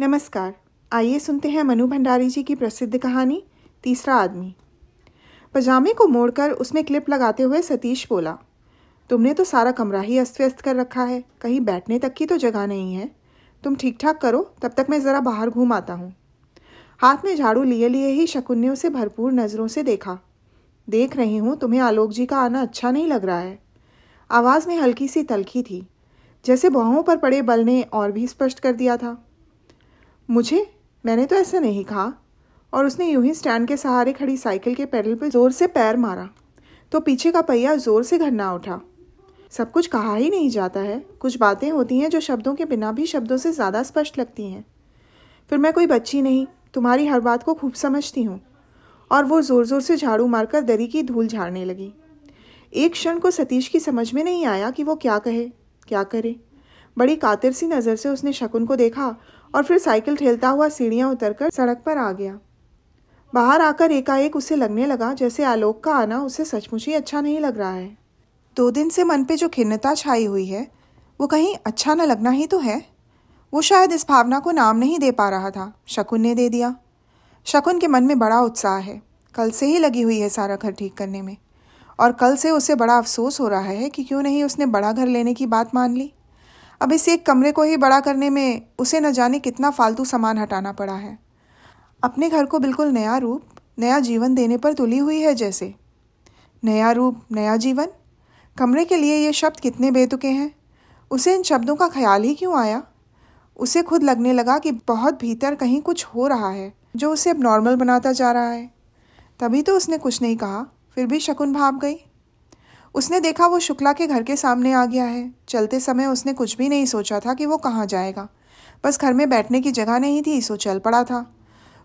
नमस्कार आइए सुनते हैं मनु भंडारी जी की प्रसिद्ध कहानी तीसरा आदमी पजामे को मोड़कर उसमें क्लिप लगाते हुए सतीश बोला तुमने तो सारा कमरा ही अस्त व्यस्त कर रखा है कहीं बैठने तक की तो जगह नहीं है तुम ठीक ठाक करो तब तक मैं ज़रा बाहर घूम आता हूँ हाथ में झाड़ू लिए लिए ही शकुन ने उसे भरपूर नज़रों से देखा देख रही हूँ तुम्हें आलोक जी का आना अच्छा नहीं लग रहा है आवाज़ में हल्की सी तलखी थी जैसे बहुओं पर पड़े बल ने और भी स्पष्ट कर दिया था मुझे मैंने तो ऐसा नहीं कहा और उसने यूं ही स्टैंड के सहारे खड़ी साइकिल के पैडल पर ज़ोर से पैर मारा तो पीछे का पहिया ज़ोर से घरना उठा सब कुछ कहा ही नहीं जाता है कुछ बातें होती हैं जो शब्दों के बिना भी शब्दों से ज़्यादा स्पष्ट लगती हैं फिर मैं कोई बच्ची नहीं तुम्हारी हर बात को खूब समझती हूँ और वो ज़ोर ज़ोर से झाड़ू मारकर दरी की धूल झाड़ने लगी एक क्षण को सतीश की समझ में नहीं आया कि वो क्या कहे क्या करे बड़ी कातिर सी नज़र से उसने शकुन को देखा और फिर साइकिल ठेलता हुआ सीढ़ियाँ उतरकर सड़क पर आ गया बाहर आकर एकाएक उसे लगने लगा जैसे आलोक का आना उसे सचमुच ही अच्छा नहीं लग रहा है दो दिन से मन पे जो खिन्नता छाई हुई है वो कहीं अच्छा न लगना ही तो है वो शायद इस भावना को नाम नहीं दे पा रहा था शकुन ने दे दिया शकुन के मन में बड़ा उत्साह है कल से ही लगी हुई है सारा घर ठीक करने में और कल से उसे बड़ा अफसोस हो रहा है कि क्यों नहीं उसने बड़ा घर लेने की बात मान ली अब इस एक कमरे को ही बड़ा करने में उसे न जाने कितना फालतू सामान हटाना पड़ा है अपने घर को बिल्कुल नया रूप नया जीवन देने पर तुली हुई है जैसे नया रूप नया जीवन कमरे के लिए ये शब्द कितने बेतुके हैं उसे इन शब्दों का ख्याल ही क्यों आया उसे खुद लगने लगा कि बहुत भीतर कहीं कुछ हो रहा है जो उसे अब नॉर्मल बनाता जा रहा है तभी तो उसने कुछ नहीं कहा फिर भी शकुन भाप गई उसने देखा वो शुक्ला के घर के सामने आ गया है चलते समय उसने कुछ भी नहीं सोचा था कि वो कहाँ जाएगा बस घर में बैठने की जगह नहीं थी सो चल पड़ा था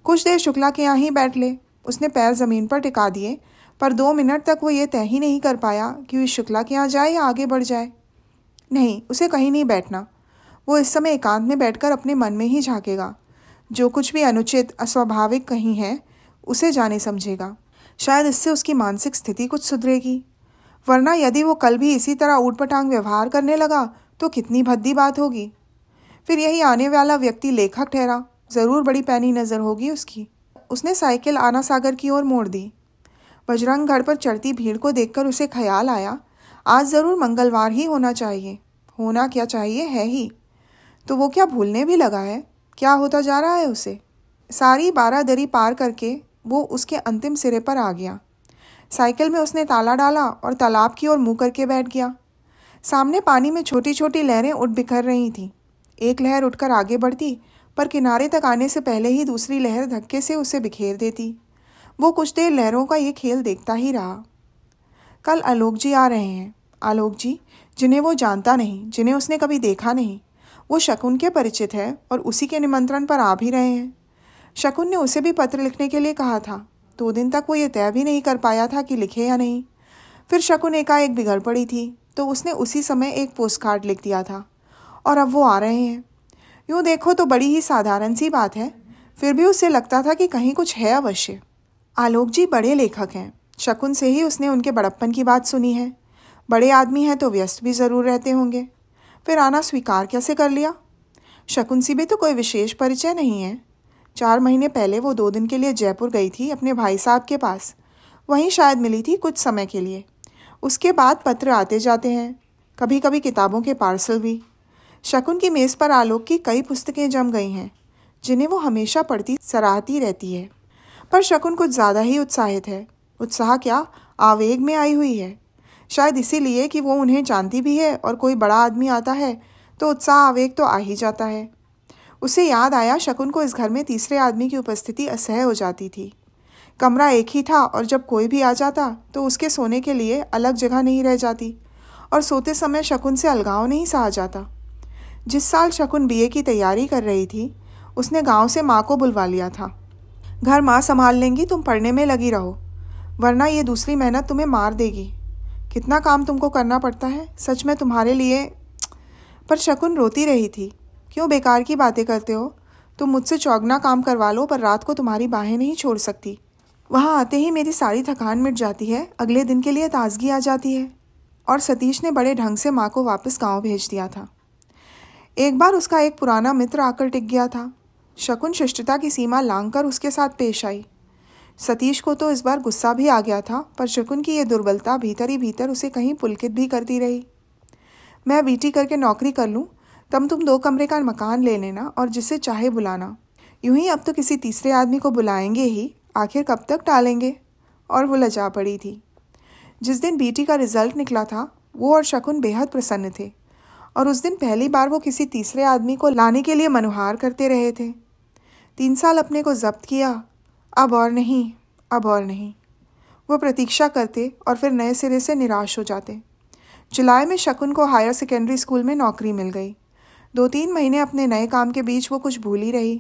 कुछ देर शुक्ला के यहाँ ही बैठ ले उसने पैर ज़मीन पर टिका दिए पर दो मिनट तक वो ये तय ही नहीं कर पाया कि वे शुक्ला के यहाँ जाए या आगे बढ़ जाए नहीं उसे कहीं नहीं बैठना वो इस समय एकांत में बैठकर अपने मन में ही झाँकेगा जो कुछ भी अनुचित अस्वाभाविक कहीं है उसे जाने समझेगा शायद इससे उसकी मानसिक स्थिति कुछ सुधरेगी वरना यदि वो कल भी इसी तरह ऊट व्यवहार करने लगा तो कितनी भद्दी बात होगी फिर यही आने वाला व्यक्ति लेखक ठहरा ज़रूर बड़ी पैनी नज़र होगी उसकी उसने साइकिल आना सागर की ओर मोड़ दी बजरंग घर पर चढ़ती भीड़ को देखकर उसे ख्याल आया आज ज़रूर मंगलवार ही होना चाहिए होना क्या चाहिए है ही तो वो क्या भूलने भी लगा है क्या होता जा रहा है उसे सारी बारादरी पार करके वो उसके अंतिम सिरे पर आ गया साइकिल में उसने ताला डाला और तालाब की ओर मुंह करके बैठ गया सामने पानी में छोटी छोटी लहरें उठ बिखर रही थीं एक लहर उठकर आगे बढ़ती पर किनारे तक आने से पहले ही दूसरी लहर धक्के से उसे बिखेर देती वो कुछ देर लहरों का ये खेल देखता ही रहा कल आलोक जी आ रहे हैं आलोक जी जिन्हें वो जानता नहीं जिन्हें उसने कभी देखा नहीं वो शकुन के परिचित है और उसी के निमंत्रण पर आ भी रहे हैं शकुन ने उसे भी पत्र लिखने के लिए कहा था दो दिन तक वो ये तय भी नहीं कर पाया था कि लिखे या नहीं फिर शकुन एकाएक बिगड़ पड़ी थी तो उसने उसी समय एक पोस्ट कार्ड लिख दिया था और अब वो आ रहे हैं यूँ देखो तो बड़ी ही साधारण सी बात है फिर भी उसे लगता था कि कहीं कुछ है अवश्य आलोक जी बड़े लेखक हैं शकुन से ही उसने उनके बड़प्पन की बात सुनी है बड़े आदमी हैं तो व्यस्त भी ज़रूर रहते होंगे फिर आना स्वीकार कैसे कर लिया शकुन सी भी तो कोई विशेष परिचय नहीं है चार महीने पहले वो दो दिन के लिए जयपुर गई थी अपने भाई साहब के पास वहीं शायद मिली थी कुछ समय के लिए उसके बाद पत्र आते जाते हैं कभी कभी किताबों के पार्सल भी शकुन की मेज़ पर आलोक की कई पुस्तकें जम गई हैं जिन्हें वो हमेशा पढ़ती सराहती रहती है पर शकुन कुछ ज़्यादा ही उत्साहित है उत्साह क्या आवेग में आई हुई है शायद इसीलिए कि वो उन्हें जानती भी है और कोई बड़ा आदमी आता है तो उत्साह आवेग तो आ ही जाता है उसे याद आया शकुन को इस घर में तीसरे आदमी की उपस्थिति असह्य हो जाती थी कमरा एक ही था और जब कोई भी आ जाता तो उसके सोने के लिए अलग जगह नहीं रह जाती और सोते समय शकुन से अलगाव नहीं सहा जाता जिस साल शकुन बीए की तैयारी कर रही थी उसने गांव से माँ को बुलवा लिया था घर माँ संभाल लेंगी तुम पढ़ने में लगी रहो वरना ये दूसरी मेहनत तुम्हें मार देगी कितना काम तुमको करना पड़ता है सच में तुम्हारे लिए पर शकुन रोती रही थी क्यों बेकार की बातें करते हो तुम मुझसे चौगना काम करवा लो पर रात को तुम्हारी बाहें नहीं छोड़ सकती वहाँ आते ही मेरी सारी थकान मिट जाती है अगले दिन के लिए ताजगी आ जाती है और सतीश ने बड़े ढंग से माँ को वापस गांव भेज दिया था एक बार उसका एक पुराना मित्र आकर टिक गया था शकुन शिष्टता की सीमा लांग कर उसके साथ पेश आई सतीश को तो इस बार गुस्सा भी आ गया था पर शकुन की यह दुर्बलता भीतर ही भीतर उसे कहीं पुलकित भी करती रही मैं बीटी करके नौकरी कर लूँ तब तुम दो कमरे का मकान ले लेना और जिसे चाहे बुलाना यूं ही अब तो किसी तीसरे आदमी को बुलाएंगे ही आखिर कब तक टालेंगे और वो लजा पड़ी थी जिस दिन बीटी का रिजल्ट निकला था वो और शकुन बेहद प्रसन्न थे और उस दिन पहली बार वो किसी तीसरे आदमी को लाने के लिए मनुहार करते रहे थे तीन साल अपने को जब्त किया अब और नहीं अब और नहीं वो प्रतीक्षा करते और फिर नए सिरे से निराश हो जाते जुलाई में शकुन को हायर सेकेंडरी स्कूल में नौकरी मिल गई दो तीन महीने अपने नए काम के बीच वो कुछ भूल ही रही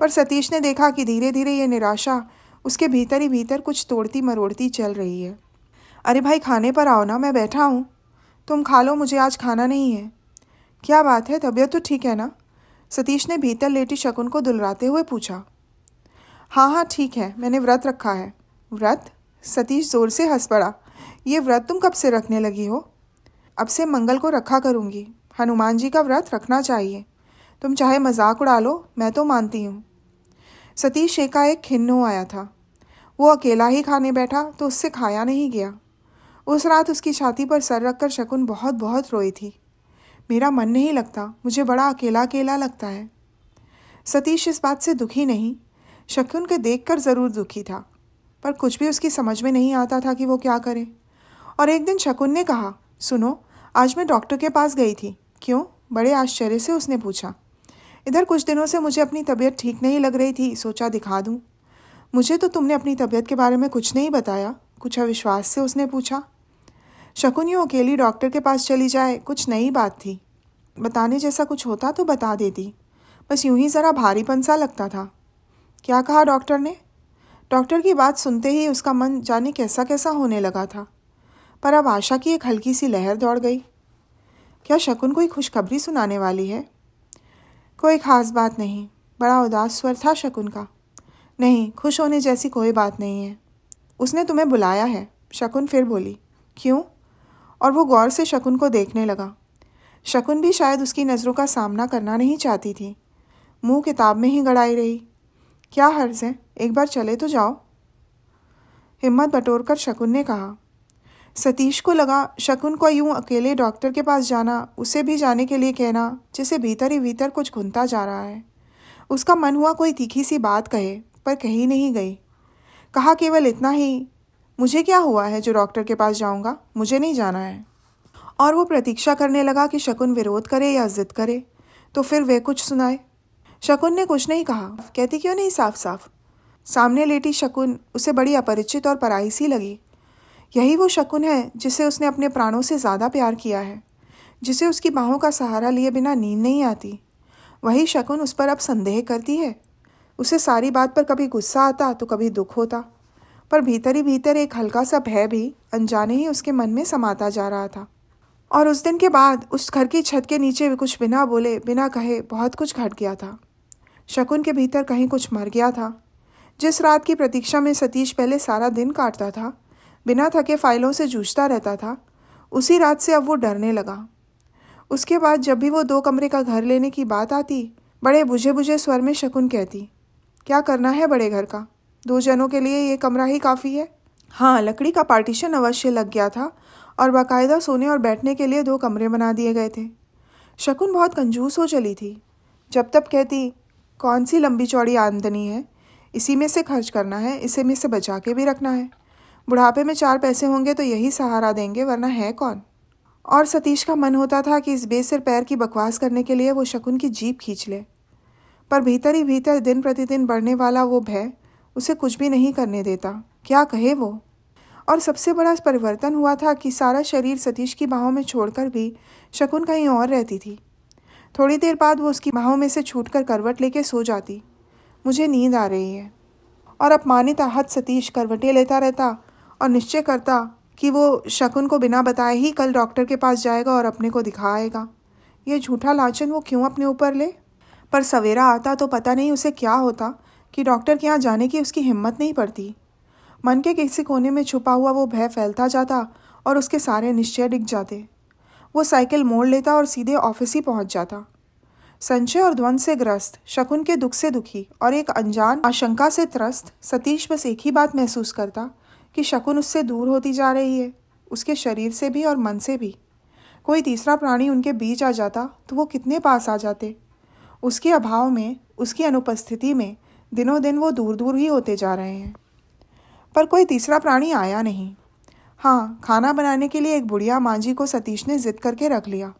पर सतीश ने देखा कि धीरे धीरे ये निराशा उसके भीतर ही भीतर कुछ तोड़ती मरोड़ती चल रही है अरे भाई खाने पर आओ ना मैं बैठा हूँ तुम खा लो मुझे आज खाना नहीं है क्या बात है तबीयत तो ठीक है ना सतीश ने भीतर लेटी शकुन को दुलराते हुए पूछा हाँ हाँ ठीक है मैंने व्रत रखा है व्रत सतीश ज़ोर से हंस पड़ा ये व्रत तुम कब से रखने लगी हो अब से मंगल को रखा करूँगी हनुमान जी का व्रत रखना चाहिए तुम चाहे मजाक उड़ा लो मैं तो मानती हूँ सतीश शेखा एक खिन्नू आया था वो अकेला ही खाने बैठा तो उससे खाया नहीं गया उस रात उसकी छाती पर सर रखकर शकुन बहुत बहुत रोई थी मेरा मन नहीं लगता मुझे बड़ा अकेला अकेला लगता है सतीश इस बात से दुखी नहीं शकुन के देख कर ज़रूर दुखी था पर कुछ भी उसकी समझ में नहीं आता था कि वो क्या करे और एक दिन शकुन ने कहा सुनो आज मैं डॉक्टर के पास गई थी क्यों बड़े आश्चर्य से उसने पूछा इधर कुछ दिनों से मुझे अपनी तबीयत ठीक नहीं लग रही थी सोचा दिखा दूँ मुझे तो तुमने अपनी तबीयत के बारे में कुछ नहीं बताया कुछ अविश्वास से उसने पूछा शकुन यूँ अकेली डॉक्टर के पास चली जाए कुछ नई बात थी बताने जैसा कुछ होता तो बता देती बस यूं ही ज़रा भारीपन सा लगता था क्या कहा डॉक्टर ने डॉक्टर की बात सुनते ही उसका मन जाने कैसा कैसा होने लगा था पर अब आशा की एक हल्की सी लहर दौड़ गई क्या शकुन कोई खुशखबरी सुनाने वाली है कोई ख़ास बात नहीं बड़ा उदास स्वर था शकुन का नहीं खुश होने जैसी कोई बात नहीं है उसने तुम्हें बुलाया है शकुन फिर बोली क्यों और वो गौर से शकुन को देखने लगा शकुन भी शायद उसकी नज़रों का सामना करना नहीं चाहती थी मुंह किताब में ही गड़ाई रही क्या हर्ज है एक बार चले तो जाओ हिम्मत बटोर कर शकुन ने कहा सतीश को लगा शकुन को यूं अकेले डॉक्टर के पास जाना उसे भी जाने के लिए कहना जिसे भीतर ही भीतर कुछ घुनता जा रहा है उसका मन हुआ कोई तीखी सी बात कहे पर कही नहीं गई कहा केवल इतना ही मुझे क्या हुआ है जो डॉक्टर के पास जाऊंगा मुझे नहीं जाना है और वो प्रतीक्षा करने लगा कि शकुन विरोध करे या जिद करे तो फिर वे कुछ सुनाए शकुन ने कुछ नहीं कहा कहती क्यों नहीं साफ साफ सामने लेटी शकुन उसे बड़ी अपरिचित और पराई सी लगी यही वो शकुन है जिसे उसने अपने प्राणों से ज़्यादा प्यार किया है जिसे उसकी बाहों का सहारा लिए बिना नींद नहीं आती वही शकुन उस पर अब संदेह करती है उसे सारी बात पर कभी गुस्सा आता तो कभी दुख होता पर भीतर ही भीतर एक हल्का सा भय भी अनजाने ही उसके मन में समाता जा रहा था और उस दिन के बाद उस घर की छत के नीचे कुछ बिना बोले बिना कहे बहुत कुछ घट गया था शकुन के भीतर कहीं कुछ मर गया था जिस रात की प्रतीक्षा में सतीश पहले सारा दिन काटता था बिना थके फाइलों से जूझता रहता था उसी रात से अब वो डरने लगा उसके बाद जब भी वो दो कमरे का घर लेने की बात आती बड़े बुझे बुझे स्वर में शकुन कहती क्या करना है बड़े घर का दो जनों के लिए ये कमरा ही काफ़ी है हाँ लकड़ी का पार्टीशन अवश्य लग गया था और बाकायदा सोने और बैठने के लिए दो कमरे बना दिए गए थे शकुन बहुत कंजूस हो चली थी जब तब कहती कौन सी लंबी चौड़ी आमदनी है इसी में से खर्च करना है इसी में से बचा के भी रखना है बुढ़ापे में चार पैसे होंगे तो यही सहारा देंगे वरना है कौन और सतीश का मन होता था कि इस बेसिर पैर की बकवास करने के लिए वो शकुन की जीप खींच ले पर भीतर ही भीतर दिन प्रतिदिन बढ़ने वाला वो भय उसे कुछ भी नहीं करने देता क्या कहे वो और सबसे बड़ा परिवर्तन हुआ था कि सारा शरीर सतीश की बाहों में छोड़कर भी शकुन कहीं और रहती थी थोड़ी देर बाद वो उसकी बाहों में से कर करवट लेके सो जाती मुझे नींद आ रही है और अपमानित आहत सतीश करवटें लेता रहता और निश्चय करता कि वो शकुन को बिना बताए ही कल डॉक्टर के पास जाएगा और अपने को दिखाएगा ये झूठा लाचन वो क्यों अपने ऊपर ले पर सवेरा आता तो पता नहीं उसे क्या होता कि डॉक्टर के यहाँ जाने की उसकी हिम्मत नहीं पड़ती मन के किसी कोने में छुपा हुआ वो भय फैलता जाता और उसके सारे निश्चय डिग जाते वो साइकिल मोड़ लेता और सीधे ऑफिस ही पहुँच जाता संशय और द्वंद से ग्रस्त शकुन के दुख से दुखी और एक अनजान आशंका से त्रस्त सतीश बस एक ही बात महसूस करता कि शकुन उससे दूर होती जा रही है उसके शरीर से भी और मन से भी कोई तीसरा प्राणी उनके बीच आ जाता तो वो कितने पास आ जाते उसके अभाव में उसकी अनुपस्थिति में दिनों दिन वो दूर दूर ही होते जा रहे हैं पर कोई तीसरा प्राणी आया नहीं हाँ खाना बनाने के लिए एक बुढ़िया मांझी को सतीश ने ज़िद करके रख लिया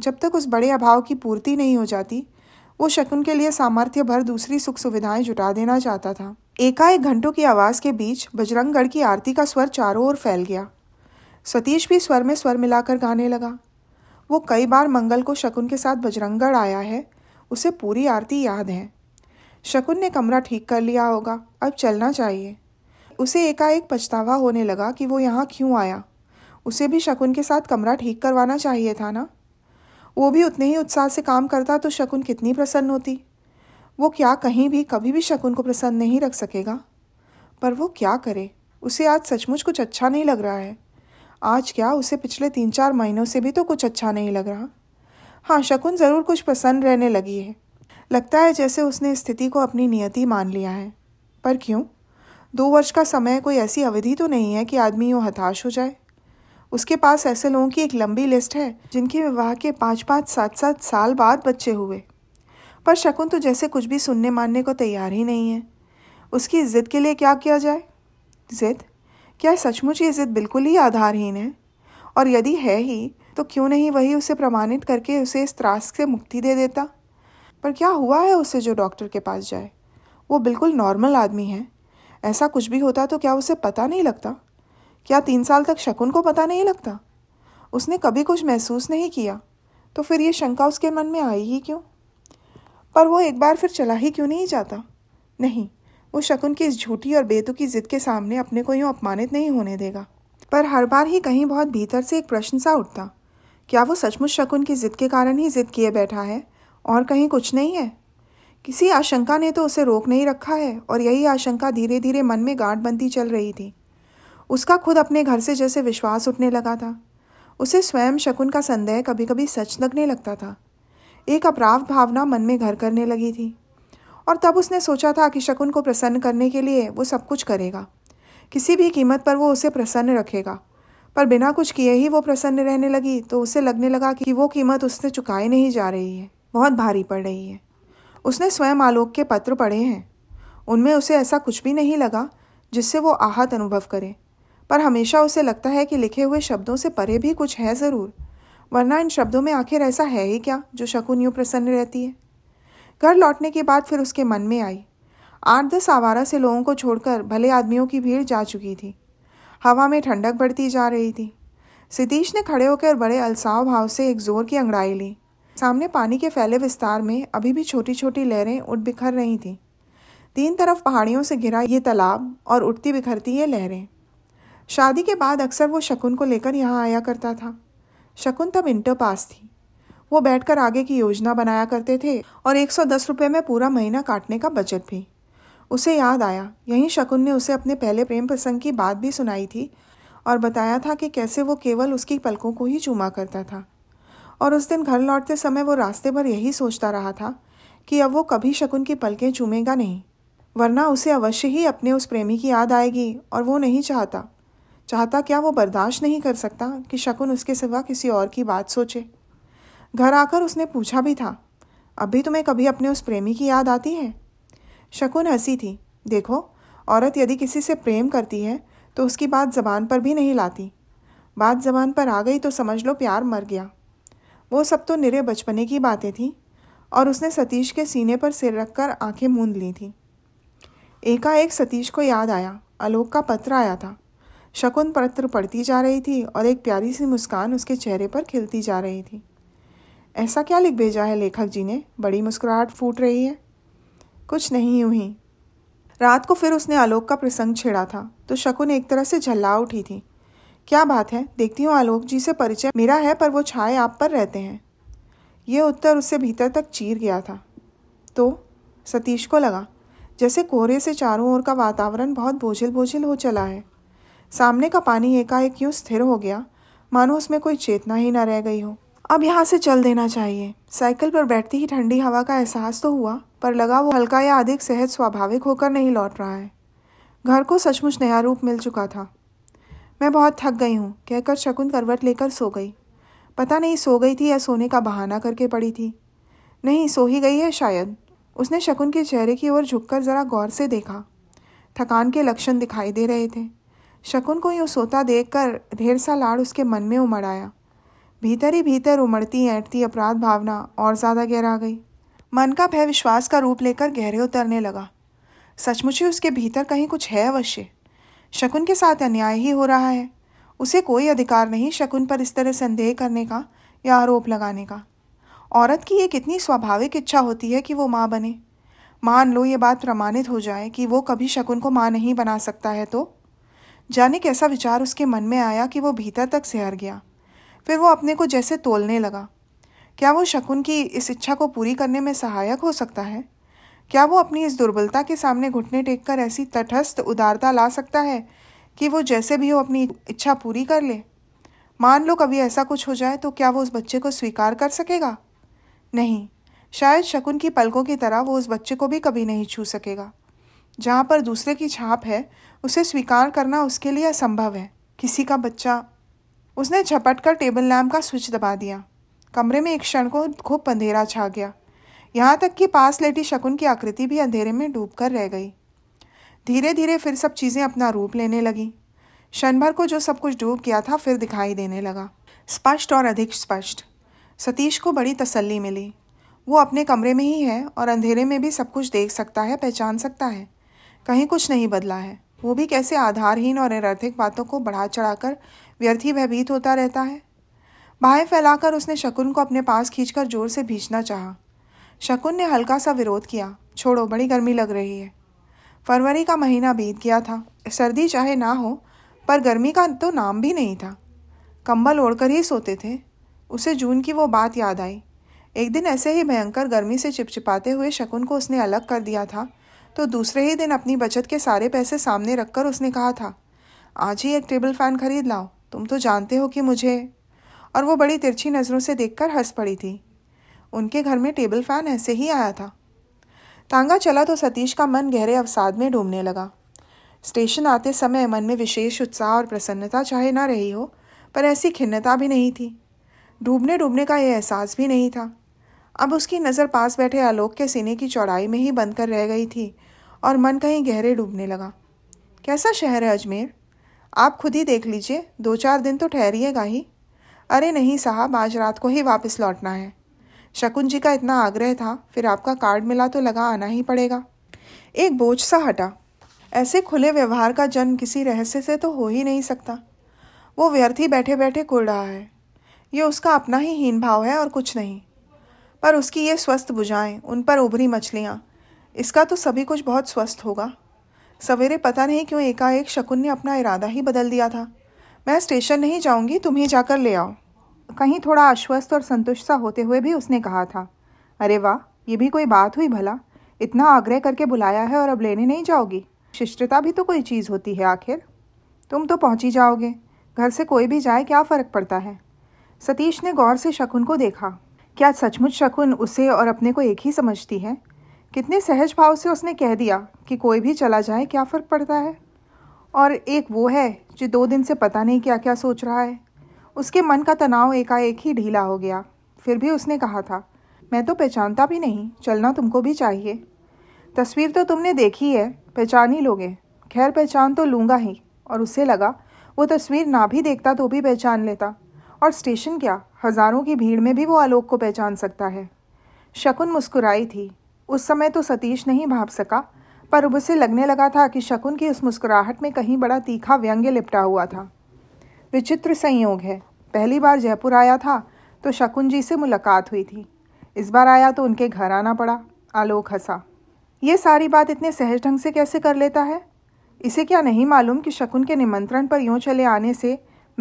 जब तक उस बड़े अभाव की पूर्ति नहीं हो जाती वो शकुन के लिए सामर्थ्य भर दूसरी सुख सुविधाएं जुटा देना चाहता था एकाएक घंटों की आवाज़ के बीच बजरंगगढ़ की आरती का स्वर चारों ओर फैल गया सतीश भी स्वर में स्वर मिलाकर गाने लगा वो कई बार मंगल को शकुन के साथ बजरंगगढ़ आया है उसे पूरी आरती याद है शकुन ने कमरा ठीक कर लिया होगा अब चलना चाहिए उसे एकाएक पछतावा होने लगा कि वो यहाँ क्यों आया उसे भी शकुन के साथ कमरा ठीक करवाना चाहिए था ना वो भी उतने ही उत्साह से काम करता तो शकुन कितनी प्रसन्न होती वो क्या कहीं भी कभी भी शकुन को प्रसन्न नहीं रख सकेगा पर वो क्या करे उसे आज सचमुच कुछ अच्छा नहीं लग रहा है आज क्या उसे पिछले तीन चार महीनों से भी तो कुछ अच्छा नहीं लग रहा हाँ शकुन ज़रूर कुछ प्रसन्न रहने लगी है लगता है जैसे उसने स्थिति को अपनी नियति मान लिया है पर क्यों दो वर्ष का समय कोई ऐसी अवधि तो नहीं है कि आदमी यूँ हताश हो जाए उसके पास ऐसे लोगों की एक लंबी लिस्ट है जिनके विवाह के पाँच पाँच सात सात साल बाद बच्चे हुए पर शकुन तो जैसे कुछ भी सुनने मानने को तैयार ही नहीं है उसकी इज्जत के लिए क्या किया जाए जिद क्या सचमुच ये इज्जत बिल्कुल ही आधारहीन है और यदि है ही तो क्यों नहीं वही उसे प्रमाणित करके उसे इस त्रास से मुक्ति दे देता पर क्या हुआ है उसे जो डॉक्टर के पास जाए वो बिल्कुल नॉर्मल आदमी है ऐसा कुछ भी होता तो क्या उसे पता नहीं लगता क्या तीन साल तक शकुन को पता नहीं लगता उसने कभी कुछ महसूस नहीं किया तो फिर ये शंका उसके मन में आई ही क्यों पर वो एक बार फिर चला ही क्यों नहीं जाता नहीं वो शकुन की इस झूठी और बेतुकी जिद के सामने अपने को यूँ अपमानित नहीं होने देगा पर हर बार ही कहीं बहुत भीतर से एक प्रश्न सा उठता क्या वो सचमुच शकुन की जिद के कारण ही जिद किए बैठा है और कहीं कुछ नहीं है किसी आशंका ने तो उसे रोक नहीं रखा है और यही आशंका धीरे धीरे मन में गांठ बनती चल रही थी उसका खुद अपने घर से जैसे विश्वास उठने लगा था उसे स्वयं शकुन का संदेह कभी कभी सच लगने लगता था एक अपराध भावना मन में घर करने लगी थी और तब उसने सोचा था कि शकुन को प्रसन्न करने के लिए वो सब कुछ करेगा किसी भी कीमत पर वो उसे प्रसन्न रखेगा पर बिना कुछ किए ही वो प्रसन्न रहने लगी तो उसे लगने लगा कि वो कीमत उसने चुकाए नहीं जा रही है बहुत भारी पड़ रही है उसने स्वयं आलोक के पत्र पढ़े हैं उनमें उसे ऐसा कुछ भी नहीं लगा जिससे वो आहत अनुभव करे पर हमेशा उसे लगता है कि लिखे हुए शब्दों से परे भी कुछ है ज़रूर वरना इन शब्दों में आखिर ऐसा है ही क्या जो शकुन यूँ प्रसन्न रहती है घर लौटने के बाद फिर उसके मन में आई आठ दस आवारा से लोगों को छोड़कर भले आदमियों की भीड़ जा चुकी थी हवा में ठंडक बढ़ती जा रही थी सतीश ने खड़े होकर बड़े अलसाव भाव से एक जोर की अंगड़ाई ली सामने पानी के फैले विस्तार में अभी भी छोटी छोटी लहरें उठ बिखर रही थीं तीन तरफ पहाड़ियों से घिरा ये तालाब और उठती बिखरती ये लहरें शादी के बाद अक्सर वो शकुन को लेकर यहाँ आया करता था शकुन तब इंटर पास थी वो बैठकर आगे की योजना बनाया करते थे और एक सौ दस रुपये में पूरा महीना काटने का बजट भी उसे याद आया यहीं शकुन ने उसे अपने पहले प्रेम प्रसंग की बात भी सुनाई थी और बताया था कि कैसे वो केवल उसकी पलकों को ही चूमा करता था और उस दिन घर लौटते समय वो रास्ते भर यही सोचता रहा था कि अब वो कभी शकुन की पलकें चूमेगा नहीं वरना उसे अवश्य ही अपने उस प्रेमी की याद आएगी और वो नहीं चाहता चाहता क्या वो बर्दाश्त नहीं कर सकता कि शकुन उसके सिवा किसी और की बात सोचे घर आकर उसने पूछा भी था अभी तुम्हें कभी अपने उस प्रेमी की याद आती है शकुन हंसी थी देखो औरत यदि किसी से प्रेम करती है तो उसकी बात जबान पर भी नहीं लाती बात जबान पर आ गई तो समझ लो प्यार मर गया वो सब तो निरे बचपने की बातें थीं और उसने सतीश के सीने पर सिर रखकर आंखें मूंद ली थीं एकाएक सतीश को याद आया आलोक का पत्र आया था शकुन पत्र पढ़ती जा रही थी और एक प्यारी सी मुस्कान उसके चेहरे पर खिलती जा रही थी ऐसा क्या लिख भेजा है लेखक जी ने बड़ी मुस्कुराहट फूट रही है कुछ नहीं यूं ही रात को फिर उसने आलोक का प्रसंग छेड़ा था तो शकुन एक तरह से झल्ला उठी थी क्या बात है देखती हूँ आलोक जी से परिचय मेरा है पर वो छाए आप पर रहते हैं ये उत्तर उससे भीतर तक चीर गया था तो सतीश को लगा जैसे कोहरे से चारों ओर का वातावरण बहुत बोझिल बोझिल हो चला है सामने का पानी एकाएक क्यों स्थिर हो गया मानो उसमें कोई चेतना ही ना रह गई हो अब यहाँ से चल देना चाहिए साइकिल पर बैठती ही ठंडी हवा का एहसास तो हुआ पर लगा वो हल्का या अधिक सेहत स्वाभाविक होकर नहीं लौट रहा है घर को सचमुच नया रूप मिल चुका था मैं बहुत थक गई हूँ कहकर शकुन करवट लेकर सो गई पता नहीं सो गई थी या सोने का बहाना करके पड़ी थी नहीं सो ही गई है शायद उसने शकुन के चेहरे की ओर झुककर ज़रा गौर से देखा थकान के लक्षण दिखाई दे रहे थे शकुन को यूँ सोता देखकर ढेर सा लाड़ उसके मन में उमड़ आया भीतर ही भीतर उमड़ती ऐंठती अपराध भावना और ज़्यादा गहरा गई मन का भय विश्वास का रूप लेकर गहरे उतरने लगा सचमुच ही उसके भीतर कहीं कुछ है अवश्य शकुन के साथ अन्याय ही हो रहा है उसे कोई अधिकार नहीं शकुन पर इस तरह संदेह करने का या आरोप लगाने का औरत की ये कितनी स्वाभाविक इच्छा होती है कि वो माँ बने मान लो ये बात प्रमाणित हो जाए कि वो कभी शकुन को माँ नहीं बना सकता है तो जाने कैसा विचार उसके मन में आया कि वो भीतर तक सहर गया फिर वो अपने को जैसे तोलने लगा क्या वो शकुन की इस इच्छा को पूरी करने में सहायक हो सकता है क्या वो अपनी इस दुर्बलता के सामने घुटने टेक कर ऐसी तटस्थ उदारता ला सकता है कि वो जैसे भी हो अपनी इच्छा पूरी कर ले मान लो कभी ऐसा कुछ हो जाए तो क्या वो उस बच्चे को स्वीकार कर सकेगा नहीं शायद शकुन की पलकों की तरह वो उस बच्चे को भी कभी नहीं छू सकेगा जहाँ पर दूसरे की छाप है उसे स्वीकार करना उसके लिए असंभव है किसी का बच्चा उसने झपट कर टेबल लैम्प का स्विच दबा दिया कमरे में एक क्षण को खूब अंधेरा छा गया यहाँ तक कि पास लेटी शकुन की आकृति भी अंधेरे में डूब कर रह गई धीरे धीरे फिर सब चीज़ें अपना रूप लेने लगीं क्षण भर को जो सब कुछ डूब गया था फिर दिखाई देने लगा स्पष्ट और अधिक स्पष्ट सतीश को बड़ी तसल्ली मिली वो अपने कमरे में ही है और अंधेरे में भी सब कुछ देख सकता है पहचान सकता है कहीं कुछ नहीं बदला है वो भी कैसे आधारहीन और निरर्थिक बातों को बढ़ा चढ़ाकर व्यर्थी भयभीत होता रहता है बाहें फैलाकर उसने शकुन को अपने पास खींचकर जोर से भींचना चाहा शकुन ने हल्का सा विरोध किया छोड़ो बड़ी गर्मी लग रही है फरवरी का महीना बीत गया था सर्दी चाहे ना हो पर गर्मी का तो नाम भी नहीं था कंबल ओढ़कर ही सोते थे उसे जून की वो बात याद आई एक दिन ऐसे ही भयंकर गर्मी से चिपचिपाते हुए शकुन को उसने अलग कर दिया था तो दूसरे ही दिन अपनी बचत के सारे पैसे सामने रखकर उसने कहा था आज ही एक टेबल फैन खरीद लाओ तुम तो जानते हो कि मुझे और वो बड़ी तिरछी नज़रों से देखकर हंस पड़ी थी उनके घर में टेबल फैन ऐसे ही आया था तांगा चला तो सतीश का मन गहरे अवसाद में डूबने लगा स्टेशन आते समय मन में विशेष उत्साह और प्रसन्नता चाहे ना रही हो पर ऐसी खिन्नता भी नहीं थी डूबने डूबने का यह एहसास भी नहीं था अब उसकी नज़र पास बैठे आलोक के सीने की चौड़ाई में ही बनकर रह गई थी और मन कहीं गहरे डूबने लगा कैसा शहर है अजमेर आप खुद ही देख लीजिए दो चार दिन तो ठहरिएगा ही अरे नहीं साहब आज रात को ही वापस लौटना है शकुन जी का इतना आग्रह था फिर आपका कार्ड मिला तो लगा आना ही पड़ेगा एक बोझ सा हटा ऐसे खुले व्यवहार का जन्म किसी रहस्य से तो हो ही नहीं सकता वो व्यर्थ ही बैठे बैठे कुड़ रहा है ये उसका अपना ही हीन भाव है और कुछ नहीं पर उसकी ये स्वस्थ बुझाएं उन पर उभरी मछलियाँ इसका तो सभी कुछ बहुत स्वस्थ होगा सवेरे पता नहीं क्यों एकाएक शकुन ने अपना इरादा ही बदल दिया था मैं स्टेशन नहीं जाऊंगी तुम ही जाकर ले आओ कहीं थोड़ा आश्वस्त और संतुष्ट सा होते हुए भी उसने कहा था अरे वाह ये भी कोई बात हुई भला इतना आग्रह करके बुलाया है और अब लेने नहीं जाओगी शिष्टता भी तो कोई चीज़ होती है आखिर तुम तो पहुँच ही जाओगे घर से कोई भी जाए क्या फ़र्क पड़ता है सतीश ने गौर से शकुन को देखा क्या सचमुच शकुन उसे और अपने को एक ही समझती है कितने सहज भाव से उसने कह दिया कि कोई भी चला जाए क्या फ़र्क पड़ता है और एक वो है जो दो दिन से पता नहीं क्या क्या सोच रहा है उसके मन का तनाव एकाएक ही ढीला हो गया फिर भी उसने कहा था मैं तो पहचानता भी नहीं चलना तुमको भी चाहिए तस्वीर तो तुमने देखी है पहचान ही लोगे खैर पहचान तो लूँगा ही और उससे लगा वो तस्वीर ना भी देखता तो भी पहचान लेता और स्टेशन क्या हज़ारों की भीड़ में भी वो आलोक को पहचान सकता है शकुन मुस्कुराई थी उस समय तो सतीश नहीं भाप सका पर अब उसे लगने लगा था कि शकुन की उस मुस्कुराहट में कहीं बड़ा तीखा व्यंग्य लिपटा हुआ था विचित्र संयोग है पहली बार जयपुर आया था तो शकुन जी से मुलाकात हुई थी इस बार आया तो उनके घर आना पड़ा आलोक हंसा ये सारी बात इतने सहज ढंग से कैसे कर लेता है इसे क्या नहीं मालूम कि शकुन के निमंत्रण पर यूँ चले आने से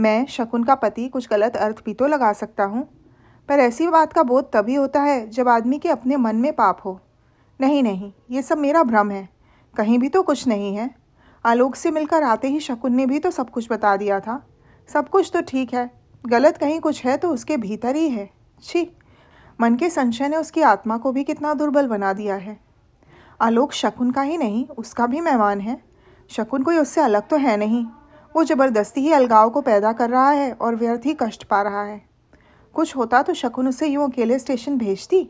मैं शकुन का पति कुछ गलत अर्थ भी तो लगा सकता हूँ पर ऐसी बात का बोध तभी होता है जब आदमी के अपने मन में पाप हो नहीं नहीं ये सब मेरा भ्रम है कहीं भी तो कुछ नहीं है आलोक से मिलकर आते ही शकुन ने भी तो सब कुछ बता दिया था सब कुछ तो ठीक है गलत कहीं कुछ है तो उसके भीतर ही है छी मन के संशय ने उसकी आत्मा को भी कितना दुर्बल बना दिया है आलोक शकुन का ही नहीं उसका भी मेहमान है शकुन कोई उससे अलग तो है नहीं वो ज़बरदस्ती ही अलगाव को पैदा कर रहा है और व्यर्थ ही कष्ट पा रहा है कुछ होता तो शकुन उसे यूँ अकेले स्टेशन भेजती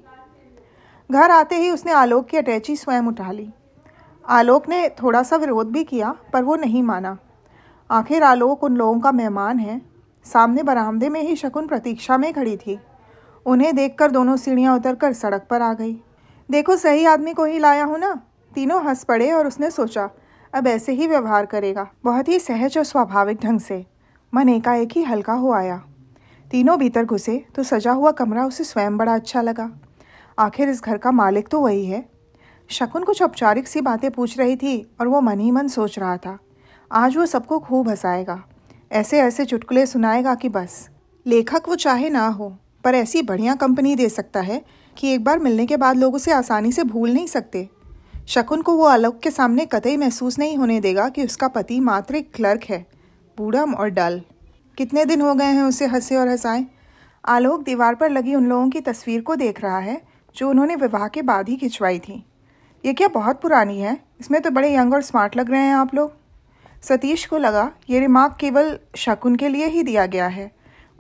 घर आते ही उसने आलोक की अटैची स्वयं उठा ली आलोक ने थोड़ा सा विरोध भी किया पर वो नहीं माना आखिर आलोक उन लोगों का मेहमान है सामने बरामदे में ही शकुन प्रतीक्षा में खड़ी थी उन्हें देखकर दोनों सीढ़ियाँ उतरकर सड़क पर आ गई देखो सही आदमी को ही लाया हूँ ना तीनों हंस पड़े और उसने सोचा अब ऐसे ही व्यवहार करेगा बहुत ही सहज और स्वाभाविक ढंग से मन एकाएक ही हल्का हो आया तीनों भीतर घुसे तो सजा हुआ कमरा उसे स्वयं बड़ा अच्छा लगा आखिर इस घर का मालिक तो वही है शकुन कुछ औपचारिक सी बातें पूछ रही थी और वो मन ही मन सोच रहा था आज वो सबको खूब हंसाएगा ऐसे ऐसे चुटकुले सुनाएगा कि बस लेखक वो चाहे ना हो पर ऐसी बढ़िया कंपनी दे सकता है कि एक बार मिलने के बाद लोग उसे आसानी से भूल नहीं सकते शकुन को वो आलोक के सामने कतई महसूस नहीं होने देगा कि उसका पति मात्र एक क्लर्क है बूढ़म और डल कितने दिन हो गए हैं उसे हंसे और हंसाएं आलोक दीवार पर लगी उन लोगों की तस्वीर को देख रहा है जो उन्होंने विवाह के बाद ही खिंचवाई थी ये क्या बहुत पुरानी है इसमें तो बड़े यंग और स्मार्ट लग रहे हैं आप लोग सतीश को लगा ये रिमार्क केवल शकुन के लिए ही दिया गया है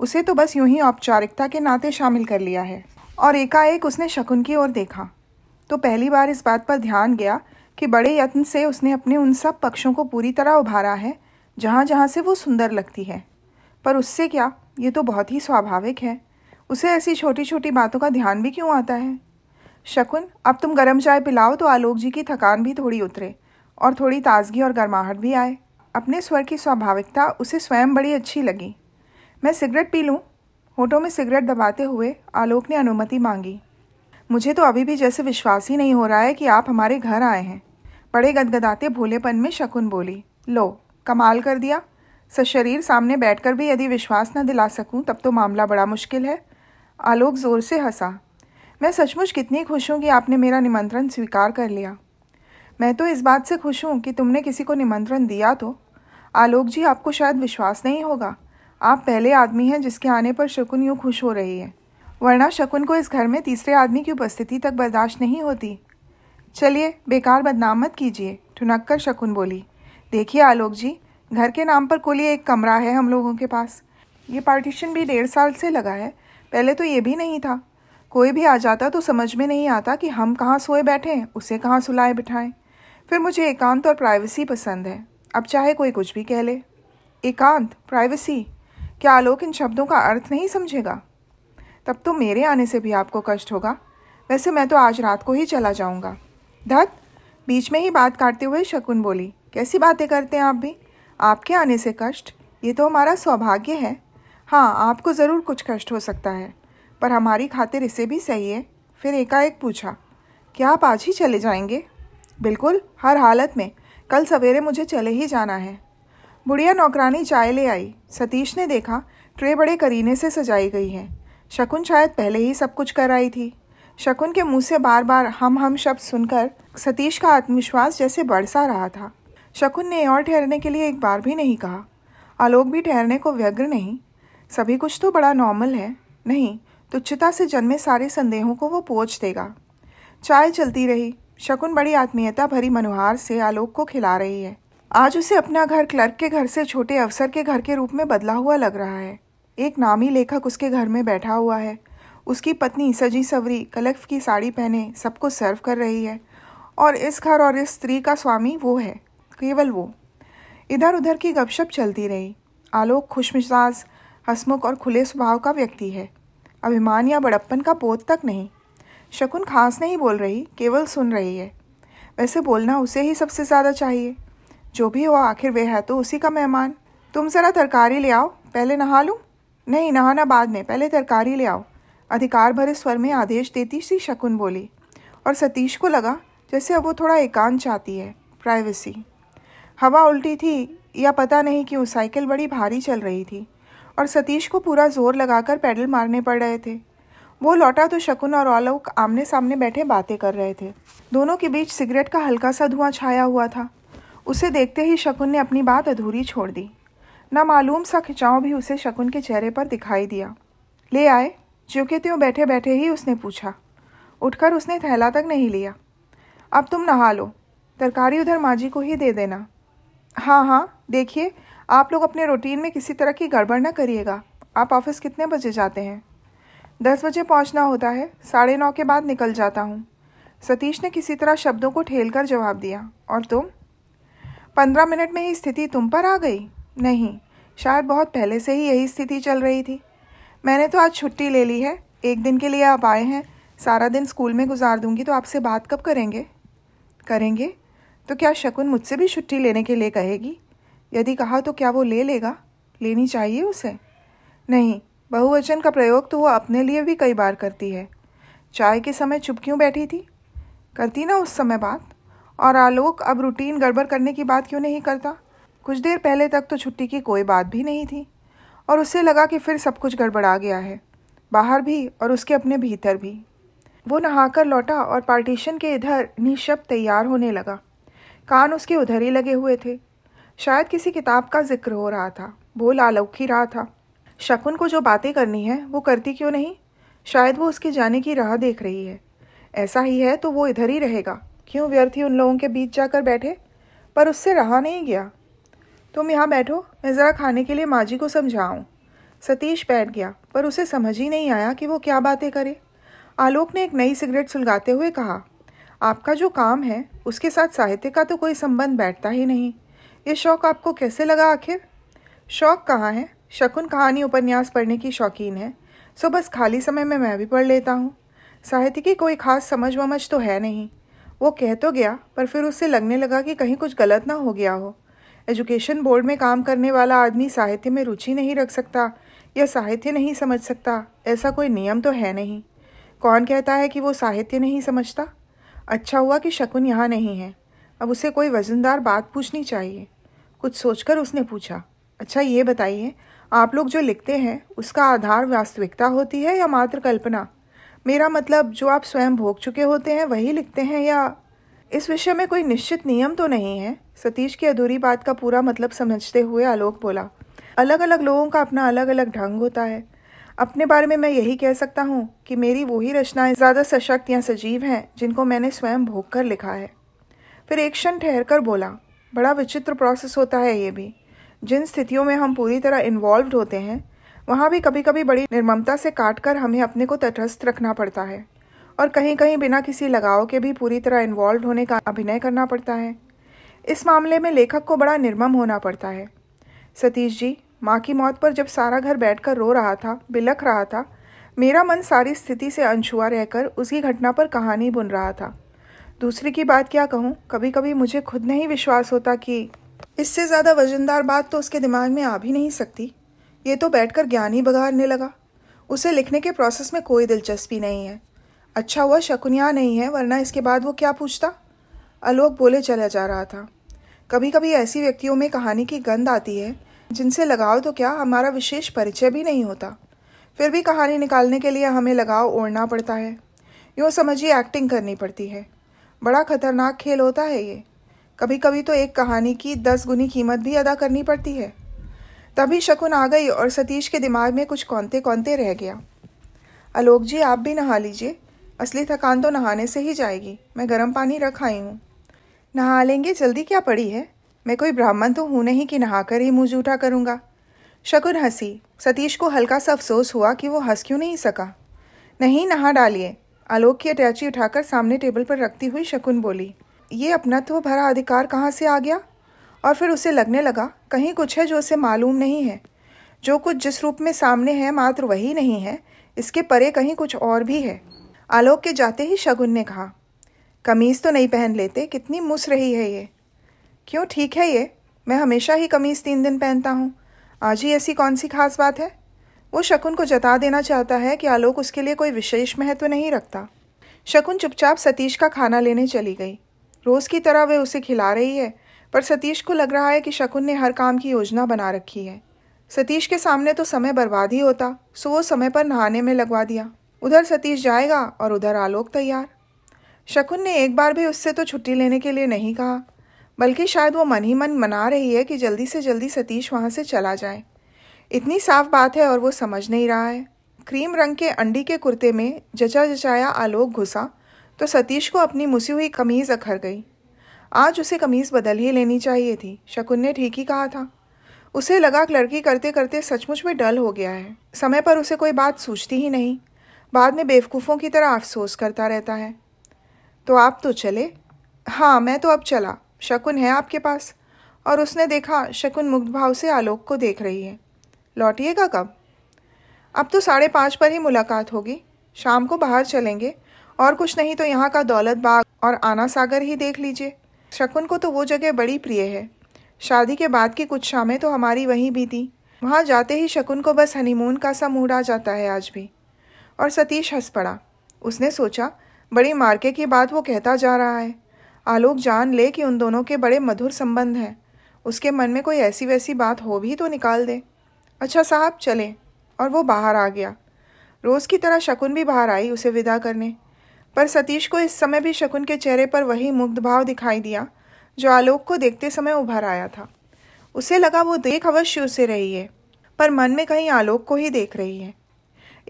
उसे तो बस यूं ही औपचारिकता के नाते शामिल कर लिया है और एकाएक उसने शकुन की ओर देखा तो पहली बार इस बात पर ध्यान गया कि बड़े यत्न से उसने अपने उन सब पक्षों को पूरी तरह उभारा है जहाँ जहाँ से वो सुंदर लगती है पर उससे क्या ये तो बहुत ही स्वाभाविक है उसे ऐसी छोटी छोटी बातों का ध्यान भी क्यों आता है शकुन अब तुम गर्म चाय पिलाओ तो आलोक जी की थकान भी थोड़ी उतरे और थोड़ी ताजगी और गर्माहट भी आए अपने स्वर की स्वाभाविकता उसे स्वयं बड़ी अच्छी लगी मैं सिगरेट पी लूँ होठों में सिगरेट दबाते हुए आलोक ने अनुमति मांगी मुझे तो अभी भी जैसे विश्वास ही नहीं हो रहा है कि आप हमारे घर आए हैं बड़े गदगदाते भोलेपन में शकुन बोली लो कमाल कर दिया सशरीर सामने बैठकर भी यदि विश्वास न दिला सकूं तब तो मामला बड़ा मुश्किल है आलोक ज़ोर से हंसा मैं सचमुच कितनी खुश हूँ कि आपने मेरा निमंत्रण स्वीकार कर लिया मैं तो इस बात से खुश हूँ कि तुमने किसी को निमंत्रण दिया तो आलोक जी आपको शायद विश्वास नहीं होगा आप पहले आदमी हैं जिसके आने पर शकुन यूँ खुश हो रही है वरना शकुन को इस घर में तीसरे आदमी की उपस्थिति तक बर्दाश्त नहीं होती चलिए बेकार बदनाम मत कीजिए ठुनक कर शकुन बोली देखिए आलोक जी घर के नाम पर कुल एक कमरा है हम लोगों के पास ये पार्टीशन भी डेढ़ साल से लगा है पहले तो ये भी नहीं था कोई भी आ जाता तो समझ में नहीं आता कि हम कहाँ सोए बैठे हैं उसे कहाँ सुलाए बिठाएं फिर मुझे एकांत और प्राइवेसी पसंद है अब चाहे कोई कुछ भी कह ले एकांत प्राइवेसी क्या आलोक इन शब्दों का अर्थ नहीं समझेगा तब तो मेरे आने से भी आपको कष्ट होगा वैसे मैं तो आज रात को ही चला जाऊँगा धत बीच में ही बात काटते हुए शकुन बोली कैसी बातें करते हैं आप भी आपके आने से कष्ट ये तो हमारा सौभाग्य है हाँ आपको ज़रूर कुछ कष्ट हो सकता है पर हमारी खातिर इसे भी सही है फिर एकाएक पूछा क्या आप आज ही चले जाएंगे बिल्कुल हर हालत में कल सवेरे मुझे चले ही जाना है बुढ़िया नौकरानी चाय ले आई सतीश ने देखा ट्रे बड़े करीने से सजाई गई है शकुन शायद पहले ही सब कुछ कर आई थी शकुन के मुंह से बार बार हम हम शब्द सुनकर सतीश का आत्मविश्वास जैसे बढ़ सा रहा था शकुन ने और ठहरने के लिए एक बार भी नहीं कहा आलोक भी ठहरने को व्यग्र नहीं सभी कुछ तो बड़ा नॉर्मल है नहीं तुच्छता से जन्मे सारे संदेहों को वो पोच देगा चाय चलती रही शकुन बड़ी आत्मीयता भरी मनुहार से आलोक को खिला रही है आज उसे अपना घर क्लर्क के घर से छोटे अफसर के घर के रूप में बदला हुआ लग रहा है एक नामी लेखक उसके घर में बैठा हुआ है उसकी पत्नी सजी सवरी कलफ की साड़ी पहने सबको सर्व कर रही है और इस घर और इस स्त्री का स्वामी वो है केवल वो इधर उधर की गपशप चलती रही आलोक खुशमिजाज हसमुख और खुले स्वभाव का व्यक्ति है अभिमान या बड़प्पन का बोध तक नहीं शकुन खास नहीं बोल रही केवल सुन रही है वैसे बोलना उसे ही सबसे ज़्यादा चाहिए जो भी हो आखिर वे है तो उसी का मेहमान तुम ज़रा तरकारी ले आओ पहले नहा लूँ नहीं नहाना बाद में पहले तरकारी ले आओ अधिकार भरे स्वर में आदेश देती सी शकुन बोली और सतीश को लगा जैसे अब वो थोड़ा एकांत चाहती है प्राइवेसी हवा उल्टी थी या पता नहीं क्यों साइकिल बड़ी भारी चल रही थी और सतीश को पूरा जोर लगाकर पैडल मारने पड़ रहे थे वो लौटा तो शकुन और आलोक आमने सामने बैठे बातें कर रहे थे दोनों के बीच सिगरेट का हल्का सा धुआं छाया हुआ था उसे देखते ही शकुन ने अपनी बात अधूरी छोड़ दी ना मालूम सा खिंचाव भी उसे शकुन के चेहरे पर दिखाई दिया ले आए जो कि त्यों बैठे बैठे ही उसने पूछा उठकर उसने थैला तक नहीं लिया अब तुम नहा लो तरकारी उधर माँ जी को ही दे देना हाँ हाँ देखिए आप लोग अपने रूटीन में किसी तरह की गड़बड़ ना करिएगा आप ऑफिस कितने बजे जाते हैं दस बजे पहुंचना होता है साढ़े नौ के बाद निकल जाता हूँ सतीश ने किसी तरह शब्दों को ठेल कर जवाब दिया और तुम पंद्रह मिनट में ही स्थिति तुम पर आ गई नहीं शायद बहुत पहले से ही यही स्थिति चल रही थी मैंने तो आज छुट्टी ले ली है एक दिन के लिए आप आए हैं सारा दिन स्कूल में गुजार दूंगी तो आपसे बात कब करेंगे करेंगे तो क्या शकुन मुझसे भी छुट्टी लेने के लिए कहेगी यदि कहा तो क्या वो ले लेगा लेनी चाहिए उसे नहीं बहुवचन का प्रयोग तो वो अपने लिए भी कई बार करती है चाय के समय चुप क्यों बैठी थी करती ना उस समय बात और आलोक अब रूटीन गड़बड़ करने की बात क्यों नहीं करता कुछ देर पहले तक तो छुट्टी की कोई बात भी नहीं थी और उससे लगा कि फिर सब कुछ गड़बड़ा गया है बाहर भी और उसके अपने भीतर भी वो नहाकर लौटा और पार्टीशन के इधर निशब्द तैयार होने लगा कान उसके उधर ही लगे हुए थे शायद किसी किताब का जिक्र हो रहा था वो ही रहा था शकुन को जो बातें करनी है वो करती क्यों नहीं शायद वो उसके जाने की राह देख रही है ऐसा ही है तो वो इधर ही रहेगा क्यों व्यर्थ ही उन लोगों के बीच जाकर बैठे पर उससे रहा नहीं गया तुम यहाँ बैठो मैं ज़रा खाने के लिए माँ जी को समझाऊँ सतीश बैठ गया पर उसे समझ ही नहीं आया कि वो क्या बातें करे आलोक ने एक नई सिगरेट सुलगाते हुए कहा आपका जो काम है उसके साथ साहित्य का तो कोई संबंध बैठता ही नहीं ये शौक़ आपको कैसे लगा आखिर शौक़ कहाँ है शकुन कहानी उपन्यास पढ़ने की शौकीन है सो बस खाली समय में मैं भी पढ़ लेता हूँ साहित्य की कोई ख़ास समझ वमझ तो है नहीं वो कह तो गया पर फिर उससे लगने लगा कि कहीं कुछ गलत ना हो गया हो एजुकेशन बोर्ड में काम करने वाला आदमी साहित्य में रुचि नहीं रख सकता या साहित्य नहीं समझ सकता ऐसा कोई नियम तो है नहीं कौन कहता है कि वो साहित्य नहीं समझता अच्छा हुआ कि शकुन यहाँ नहीं है अब उसे कोई वज़नदार बात पूछनी चाहिए कुछ सोचकर उसने पूछा अच्छा ये बताइए आप लोग जो लिखते हैं उसका आधार वास्तविकता होती है या मात्र कल्पना मेरा मतलब जो आप स्वयं भोग चुके होते हैं वही लिखते हैं या इस विषय में कोई निश्चित नियम तो नहीं है सतीश की अधूरी बात का पूरा मतलब समझते हुए आलोक बोला अलग अलग लोगों का अपना अलग अलग ढंग होता है अपने बारे में मैं यही कह सकता हूँ कि मेरी वही रचनाएं ज़्यादा सशक्त या सजीव हैं जिनको मैंने स्वयं भोग कर लिखा है फिर एक क्षण ठहर कर बोला बड़ा विचित्र प्रोसेस होता है ये भी जिन स्थितियों में हम पूरी तरह इन्वॉल्व होते हैं वहाँ भी कभी कभी बड़ी निर्ममता से काट कर हमें अपने को तटस्थ रखना पड़ता है और कहीं कहीं बिना किसी लगाव के भी पूरी तरह इन्वॉल्व होने का अभिनय करना पड़ता है इस मामले में लेखक को बड़ा निर्मम होना पड़ता है सतीश जी माँ की मौत पर जब सारा घर बैठकर रो रहा था बिलख रहा था मेरा मन सारी स्थिति से अनछुआ रहकर उसकी घटना पर कहानी बुन रहा था दूसरी की बात क्या कहूँ कभी कभी मुझे खुद नहीं विश्वास होता कि इससे ज़्यादा वजनदार बात तो उसके दिमाग में आ भी नहीं सकती ये तो बैठकर ज्ञान ही बघाड़ने लगा उसे लिखने के प्रोसेस में कोई दिलचस्पी नहीं है अच्छा हुआ शकुनिया नहीं है वरना इसके बाद वो क्या पूछता आलोक बोले चला जा रहा था कभी कभी ऐसी व्यक्तियों में कहानी की गंध आती है जिनसे लगाव तो क्या हमारा विशेष परिचय भी नहीं होता फिर भी कहानी निकालने के लिए हमें लगाव ओढ़ना पड़ता है यूँ समझिए एक्टिंग करनी पड़ती है बड़ा खतरनाक खेल होता है ये कभी कभी तो एक कहानी की दस गुनी कीमत भी अदा करनी पड़ती है तभी शकुन आ गई और सतीश के दिमाग में कुछ कौनते कौनते रह गया आलोक जी आप भी नहा लीजिए असली थकान तो नहाने से ही जाएगी मैं गर्म पानी रख आई हूँ नहा लेंगे जल्दी क्या पड़ी है मैं कोई ब्राह्मण तो हूँ नहीं कि नहाकर ही मुँह जूठा करूँगा शकुन हंसी सतीश को हल्का सा अफसोस हुआ कि वो हंस क्यों नहीं सका नहीं नहा डालिए आलोक की अटैची उठाकर सामने टेबल पर रखती हुई शकुन बोली ये अपनत्व तो भरा अधिकार कहाँ से आ गया और फिर उसे लगने लगा कहीं कुछ है जो उसे मालूम नहीं है जो कुछ जिस रूप में सामने है मात्र वही नहीं है इसके परे कहीं कुछ और भी है आलोक के जाते ही शगुन ने कहा कमीज़ तो नहीं पहन लेते कितनी मुस रही है ये क्यों ठीक है ये मैं हमेशा ही कमीज़ तीन दिन पहनता हूँ आज ही ऐसी कौन सी खास बात है वो शकुन को जता देना चाहता है कि आलोक उसके लिए कोई विशेष महत्व नहीं रखता शकुन चुपचाप सतीश का खाना लेने चली गई रोज़ की तरह वे उसे खिला रही है पर सतीश को लग रहा है कि शकुन ने हर काम की योजना बना रखी है सतीश के सामने तो समय बर्बाद ही होता सो वो समय पर नहाने में लगवा दिया उधर सतीश जाएगा और उधर आलोक तैयार शकुन ने एक बार भी उससे तो छुट्टी लेने के लिए नहीं कहा बल्कि शायद वो मन ही मन मना रही है कि जल्दी से जल्दी सतीश वहाँ से चला जाए इतनी साफ बात है और वो समझ नहीं रहा है क्रीम रंग के अंडी के कुर्ते में जचा जचाया आलोक घुसा तो सतीश को अपनी मुसी हुई कमीज़ अखर गई आज उसे कमीज़ बदल ही लेनी चाहिए थी शकुन ने ठीक ही कहा था उसे लगा क्लर्की करते करते सचमुच में डल हो गया है समय पर उसे कोई बात सूझती ही नहीं बाद में बेवकूफ़ों की तरह अफसोस करता रहता है तो आप तो चले हाँ मैं तो अब चला शकुन है आपके पास और उसने देखा शकुन मुग्ध भाव से आलोक को देख रही है लौटिएगा कब अब तो साढ़े पाँच पर ही मुलाकात होगी शाम को बाहर चलेंगे और कुछ नहीं तो यहाँ का दौलत बाग और आना सागर ही देख लीजिए शकुन को तो वो जगह बड़ी प्रिय है शादी के बाद की कुछ शामें तो हमारी वहीं भी थी वहाँ जाते ही शकुन को बस हनीमून का सा मूड आ जाता है आज भी और सतीश हंस पड़ा उसने सोचा बड़ी मार्के की बात वो कहता जा रहा है आलोक जान ले कि उन दोनों के बड़े मधुर संबंध हैं उसके मन में कोई ऐसी वैसी बात हो भी तो निकाल दे अच्छा साहब चलें और वो बाहर आ गया रोज़ की तरह शकुन भी बाहर आई उसे विदा करने पर सतीश को इस समय भी शकुन के चेहरे पर वही मुग्ध भाव दिखाई दिया जो आलोक को देखते समय उभर आया था उसे लगा वो देख अवश्य उसे रही है पर मन में कहीं आलोक को ही देख रही है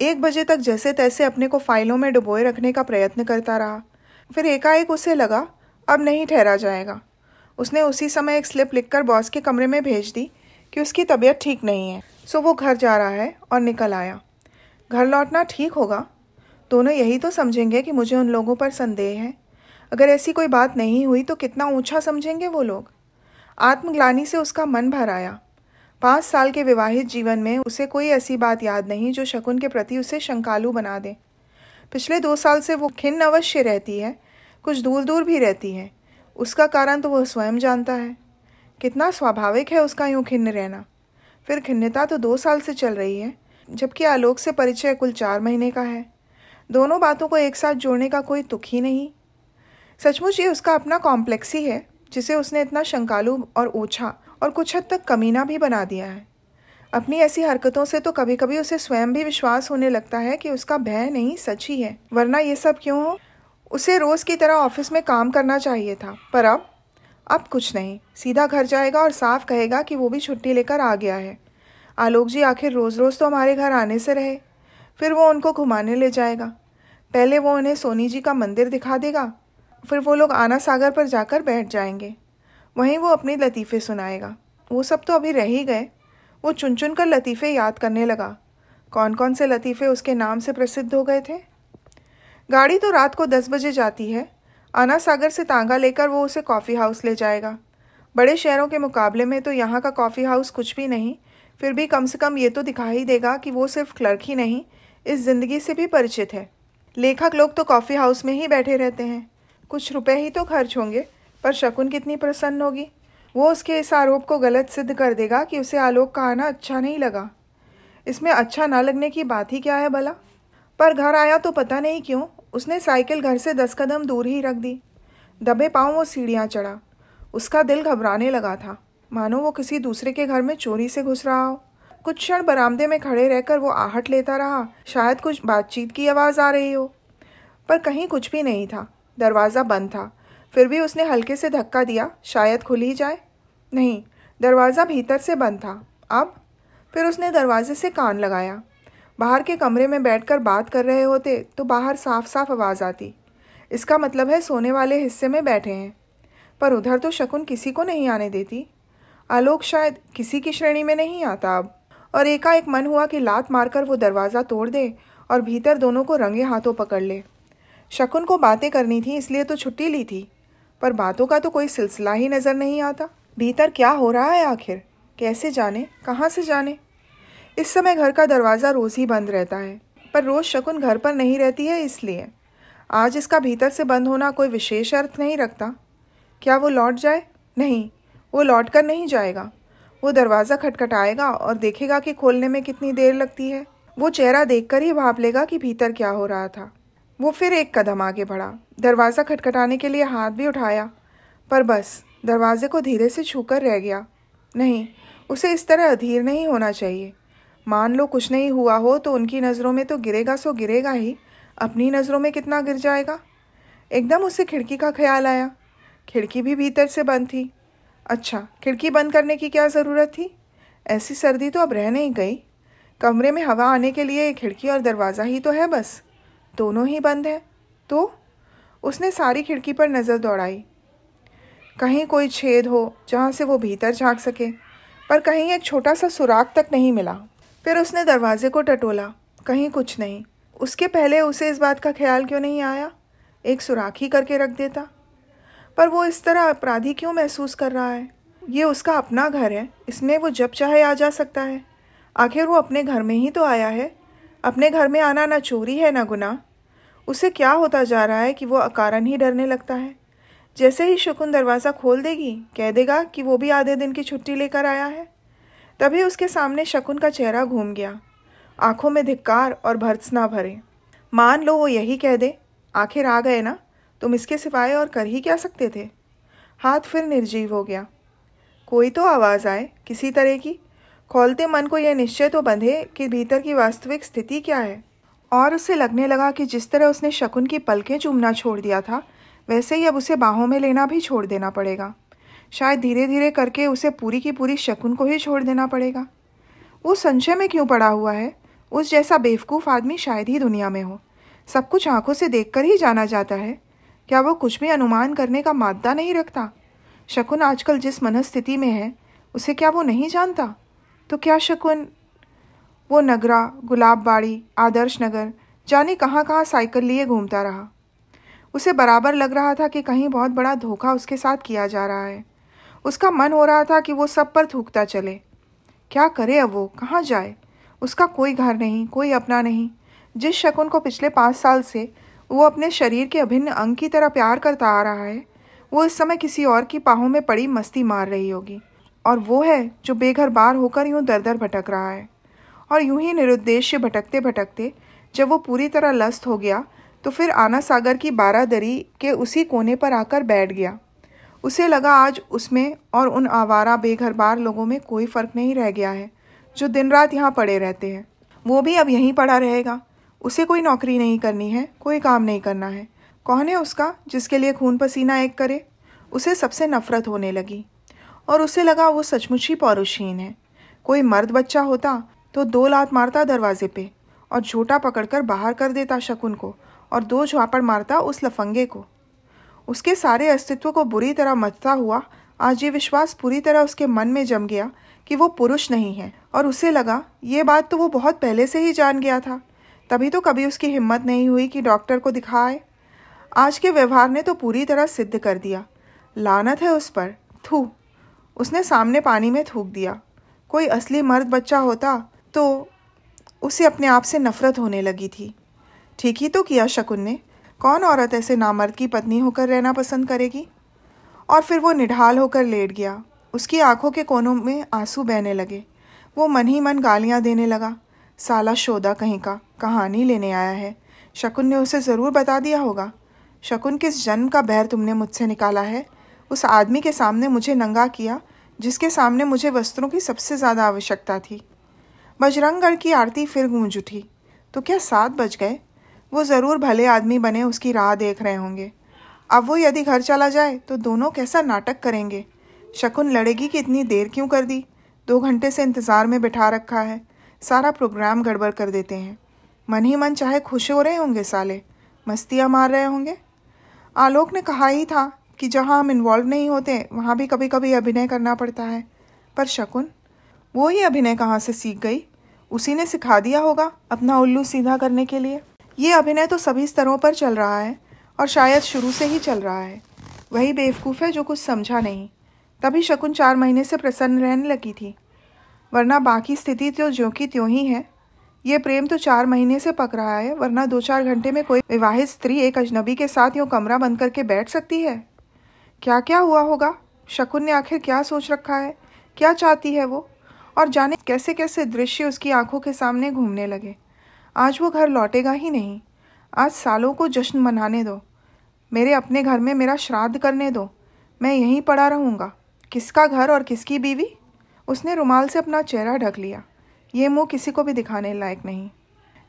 एक बजे तक जैसे तैसे अपने को फाइलों में डुबोए रखने का प्रयत्न करता रहा फिर एकाएक उसे लगा अब नहीं ठहरा जाएगा उसने उसी समय एक स्लिप लिखकर बॉस के कमरे में भेज दी कि उसकी तबीयत ठीक नहीं है सो वो घर जा रहा है और निकल आया घर लौटना ठीक होगा दोनों यही तो समझेंगे कि मुझे उन लोगों पर संदेह है अगर ऐसी कोई बात नहीं हुई तो कितना ऊंचा समझेंगे वो लोग आत्मग्लानी से उसका मन भर आया पाँच साल के विवाहित जीवन में उसे कोई ऐसी बात याद नहीं जो शकुन के प्रति उसे शंकालु बना दे पिछले दो साल से वो खिन्न अवश्य रहती है कुछ दूर दूर भी रहती है उसका कारण तो वह स्वयं जानता है कितना स्वाभाविक है उसका यूँ खिन्न रहना फिर खिन्नता तो दो साल से चल रही है जबकि आलोक से परिचय कुल चार महीने का है दोनों बातों को एक साथ जोड़ने का कोई तुख ही नहीं सचमुच ये उसका अपना कॉम्प्लेक्स ही है जिसे उसने इतना शंकालु और ओछा और कुछ हद तक कमीना भी बना दिया है अपनी ऐसी हरकतों से तो कभी कभी उसे स्वयं भी विश्वास होने लगता है कि उसका भय नहीं सच ही है वरना ये सब क्यों हो उसे रोज़ की तरह ऑफिस में काम करना चाहिए था पर अब अब कुछ नहीं सीधा घर जाएगा और साफ कहेगा कि वो भी छुट्टी लेकर आ गया है आलोक जी आखिर रोज़ रोज़ तो हमारे घर आने से रहे फिर वो उनको घुमाने ले जाएगा पहले वो उन्हें सोनी जी का मंदिर दिखा देगा फिर वो लोग आना सागर पर जाकर बैठ जाएंगे वहीं वो अपने लतीफ़े सुनाएगा वो सब तो अभी रह ही गए वो चुन चुन कर लतीफ़े याद करने लगा कौन कौन से लतीफ़े उसके नाम से प्रसिद्ध हो गए थे गाड़ी तो रात को दस बजे जाती है आना सागर से तांगा लेकर वो उसे कॉफ़ी हाउस ले जाएगा बड़े शहरों के मुकाबले में तो यहाँ का कॉफ़ी हाउस कुछ भी नहीं फिर भी कम से कम ये तो दिखा ही देगा कि वो सिर्फ क्लर्क ही नहीं इस ज़िंदगी से भी परिचित है लेखक लोग तो कॉफ़ी हाउस में ही बैठे रहते हैं कुछ रुपए ही तो खर्च होंगे पर शकुन कितनी प्रसन्न होगी वो उसके इस आरोप को गलत सिद्ध कर देगा कि उसे आलोक का आना अच्छा नहीं लगा इसमें अच्छा ना लगने की बात ही क्या है भला पर घर आया तो पता नहीं क्यों उसने साइकिल घर से दस कदम दूर ही रख दी दबे पाँव वो सीढ़ियाँ चढ़ा उसका दिल घबराने लगा था मानो वो किसी दूसरे के घर में चोरी से घुस रहा हो कुछ क्षण बरामदे में खड़े रहकर वो आहट लेता रहा शायद कुछ बातचीत की आवाज़ आ रही हो पर कहीं कुछ भी नहीं था दरवाज़ा बंद था फिर भी उसने हल्के से धक्का दिया शायद खुल ही जाए नहीं दरवाज़ा भीतर से बंद था अब फिर उसने दरवाजे से कान लगाया बाहर के कमरे में बैठकर बात कर रहे होते तो बाहर साफ साफ आवाज़ आती इसका मतलब है सोने वाले हिस्से में बैठे हैं पर उधर तो शकुन किसी को नहीं आने देती आलोक शायद किसी की श्रेणी में नहीं आता अब और एकाएक मन हुआ कि लात मारकर वो दरवाज़ा तोड़ दे और भीतर दोनों को रंगे हाथों पकड़ ले शकुन को बातें करनी थी इसलिए तो छुट्टी ली थी पर बातों का तो कोई सिलसिला ही नज़र नहीं आता भीतर क्या हो रहा है आखिर कैसे जाने कहाँ से जाने इस समय घर का दरवाज़ा रोज़ ही बंद रहता है पर रोज़ शकुन घर पर नहीं रहती है इसलिए आज इसका भीतर से बंद होना कोई विशेष अर्थ नहीं रखता क्या वो लौट जाए नहीं वो लौट कर नहीं जाएगा वो दरवाज़ा खटखटाएगा और देखेगा कि खोलने में कितनी देर लगती है वो चेहरा देखकर ही भाप लेगा कि भीतर क्या हो रहा था वो फिर एक कदम आगे बढ़ा दरवाज़ा खटखटाने के लिए हाथ भी उठाया पर बस दरवाजे को धीरे से छूकर रह गया नहीं उसे इस तरह अधीर नहीं होना चाहिए मान लो कुछ नहीं हुआ हो तो उनकी नज़रों में तो गिरेगा सो गिरेगा ही अपनी नज़रों में कितना गिर जाएगा एकदम उसे खिड़की का ख्याल आया खिड़की भी भीतर से बंद थी अच्छा खिड़की बंद करने की क्या ज़रूरत थी ऐसी सर्दी तो अब रह नहीं गई कमरे में हवा आने के लिए खिड़की और दरवाज़ा ही तो है बस दोनों ही बंद है तो उसने सारी खिड़की पर नज़र दौड़ाई कहीं कोई छेद हो जहाँ से वो भीतर झांक सके पर कहीं एक छोटा सा सुराग तक नहीं मिला फिर उसने दरवाजे को टटोला कहीं कुछ नहीं उसके पहले उसे इस बात का ख्याल क्यों नहीं आया एक सुराखी करके रख देता पर वो इस तरह अपराधी क्यों महसूस कर रहा है ये उसका अपना घर है इसमें वो जब चाहे आ जा सकता है आखिर वो अपने घर में ही तो आया है अपने घर में आना ना चोरी है ना गुनाह उसे क्या होता जा रहा है कि वो अकारण ही डरने लगता है जैसे ही शकुन दरवाज़ा खोल देगी कह देगा कि वो भी आधे दिन की छुट्टी लेकर आया है तभी उसके सामने शकुन का चेहरा घूम गया आंखों में धिक्कार और भर्त्सना भरे मान लो वो यही कह दे आखिर आ गए ना तुम इसके सिवाय और कर ही क्या सकते थे हाथ फिर निर्जीव हो गया कोई तो आवाज़ आए किसी तरह की खोलते मन को यह निश्चय तो बंधे कि भीतर की वास्तविक स्थिति क्या है और उसे लगने लगा कि जिस तरह उसने शकुन की पलकें चूमना छोड़ दिया था वैसे ही अब उसे बाहों में लेना भी छोड़ देना पड़ेगा शायद धीरे धीरे करके उसे पूरी की पूरी शकुन को ही छोड़ देना पड़ेगा वो संशय में क्यों पड़ा हुआ है उस जैसा बेवकूफ़ आदमी शायद ही दुनिया में हो सब कुछ आंखों से देखकर ही जाना जाता है क्या वो कुछ भी अनुमान करने का मादा नहीं रखता शकुन आजकल जिस मनस्थिति में है उसे क्या वो नहीं जानता तो क्या शकुन वो नगरा गुलाबबाड़ी आदर्श नगर जाने कहाँ कहाँ साइकिल लिए घूमता रहा उसे बराबर लग रहा था कि कहीं बहुत बड़ा धोखा उसके साथ किया जा रहा है उसका मन हो रहा था कि वो सब पर थूकता चले क्या करे अब वो कहाँ जाए उसका कोई घर नहीं कोई अपना नहीं जिस शकुन को पिछले पाँच साल से वो अपने शरीर के अभिन्न अंग की तरह प्यार करता आ रहा है वो इस समय किसी और की पाहों में पड़ी मस्ती मार रही होगी और वो है जो बेघर बार होकर यूं दर दर भटक रहा है और यूं ही निरुद्देश्य भटकते भटकते जब वो पूरी तरह लस्त हो गया तो फिर आना सागर की बारादरी के उसी कोने पर आकर बैठ गया उसे लगा आज उसमें और उन आवारा बेघरबार लोगों में कोई फ़र्क नहीं रह गया है जो दिन रात यहाँ पड़े रहते हैं वो भी अब यहीं पड़ा रहेगा उसे कोई नौकरी नहीं करनी है कोई काम नहीं करना है कौन है उसका जिसके लिए खून पसीना एक करे उसे सबसे नफरत होने लगी और उसे लगा वो सचमुच ही पौरुषहीन है कोई मर्द बच्चा होता तो दो लात मारता दरवाजे पे और झोटा पकड़कर बाहर कर देता शकुन को और दो झापड़ मारता उस लफंगे को उसके सारे अस्तित्व को बुरी तरह मचता हुआ आज ये विश्वास पूरी तरह उसके मन में जम गया कि वो पुरुष नहीं है और उसे लगा ये बात तो वो बहुत पहले से ही जान गया था तभी तो कभी उसकी हिम्मत नहीं हुई कि डॉक्टर को दिखाए आज के व्यवहार ने तो पूरी तरह सिद्ध कर दिया लानत है उस पर थू उसने सामने पानी में थूक दिया कोई असली मर्द बच्चा होता तो उसे अपने आप से नफरत होने लगी थी ठीक ही तो किया शकुन ने कौन औरत ऐसे नामर्द की पत्नी होकर रहना पसंद करेगी और फिर वो निढाल होकर लेट गया उसकी आंखों के कोनों में आंसू बहने लगे वो मन ही मन गालियाँ देने लगा साला शोदा कहीं का कहानी लेने आया है शकुन ने उसे ज़रूर बता दिया होगा शकुन किस जन्म का बहर तुमने मुझसे निकाला है उस आदमी के सामने मुझे नंगा किया जिसके सामने मुझे वस्त्रों की सबसे ज़्यादा आवश्यकता थी बजरंगगढ़ की आरती फिर गूंज उठी तो क्या सात बज गए वो ज़रूर भले आदमी बने उसकी राह देख रहे होंगे अब वो यदि घर चला जाए तो दोनों कैसा नाटक करेंगे शकुन लड़ेगी कि इतनी देर क्यों कर दी दो घंटे से इंतज़ार में बिठा रखा है सारा प्रोग्राम गड़बड़ कर देते हैं मन ही मन चाहे खुश हो रहे होंगे साले मस्तियाँ मार रहे होंगे आलोक ने कहा ही था कि जहाँ हम इन्वॉल्व नहीं होते वहाँ भी कभी कभी अभिनय करना पड़ता है पर शकुन वो ही अभिनय कहाँ से सीख गई उसी ने सिखा दिया होगा अपना उल्लू सीधा करने के लिए ये अभिनय तो सभी स्तरों पर चल रहा है और शायद शुरू से ही चल रहा है वही बेवकूफ़ है जो कुछ समझा नहीं तभी शकुन चार महीने से प्रसन्न रहने लगी थी वरना बाकी स्थिति तो ज्यों की त्यों ही है ये प्रेम तो चार महीने से पक रहा है वरना दो चार घंटे में कोई विवाहित स्त्री एक अजनबी के साथ यूँ कमरा बंद करके बैठ सकती है क्या क्या हुआ होगा शकुन ने आखिर क्या सोच रखा है क्या चाहती है वो और जाने कैसे कैसे दृश्य उसकी आंखों के सामने घूमने लगे आज वो घर लौटेगा ही नहीं आज सालों को जश्न मनाने दो मेरे अपने घर में मेरा श्राद्ध करने दो मैं यहीं पड़ा रहूँगा किसका घर और किसकी बीवी उसने रुमाल से अपना चेहरा ढक लिया ये मुंह किसी को भी दिखाने लायक नहीं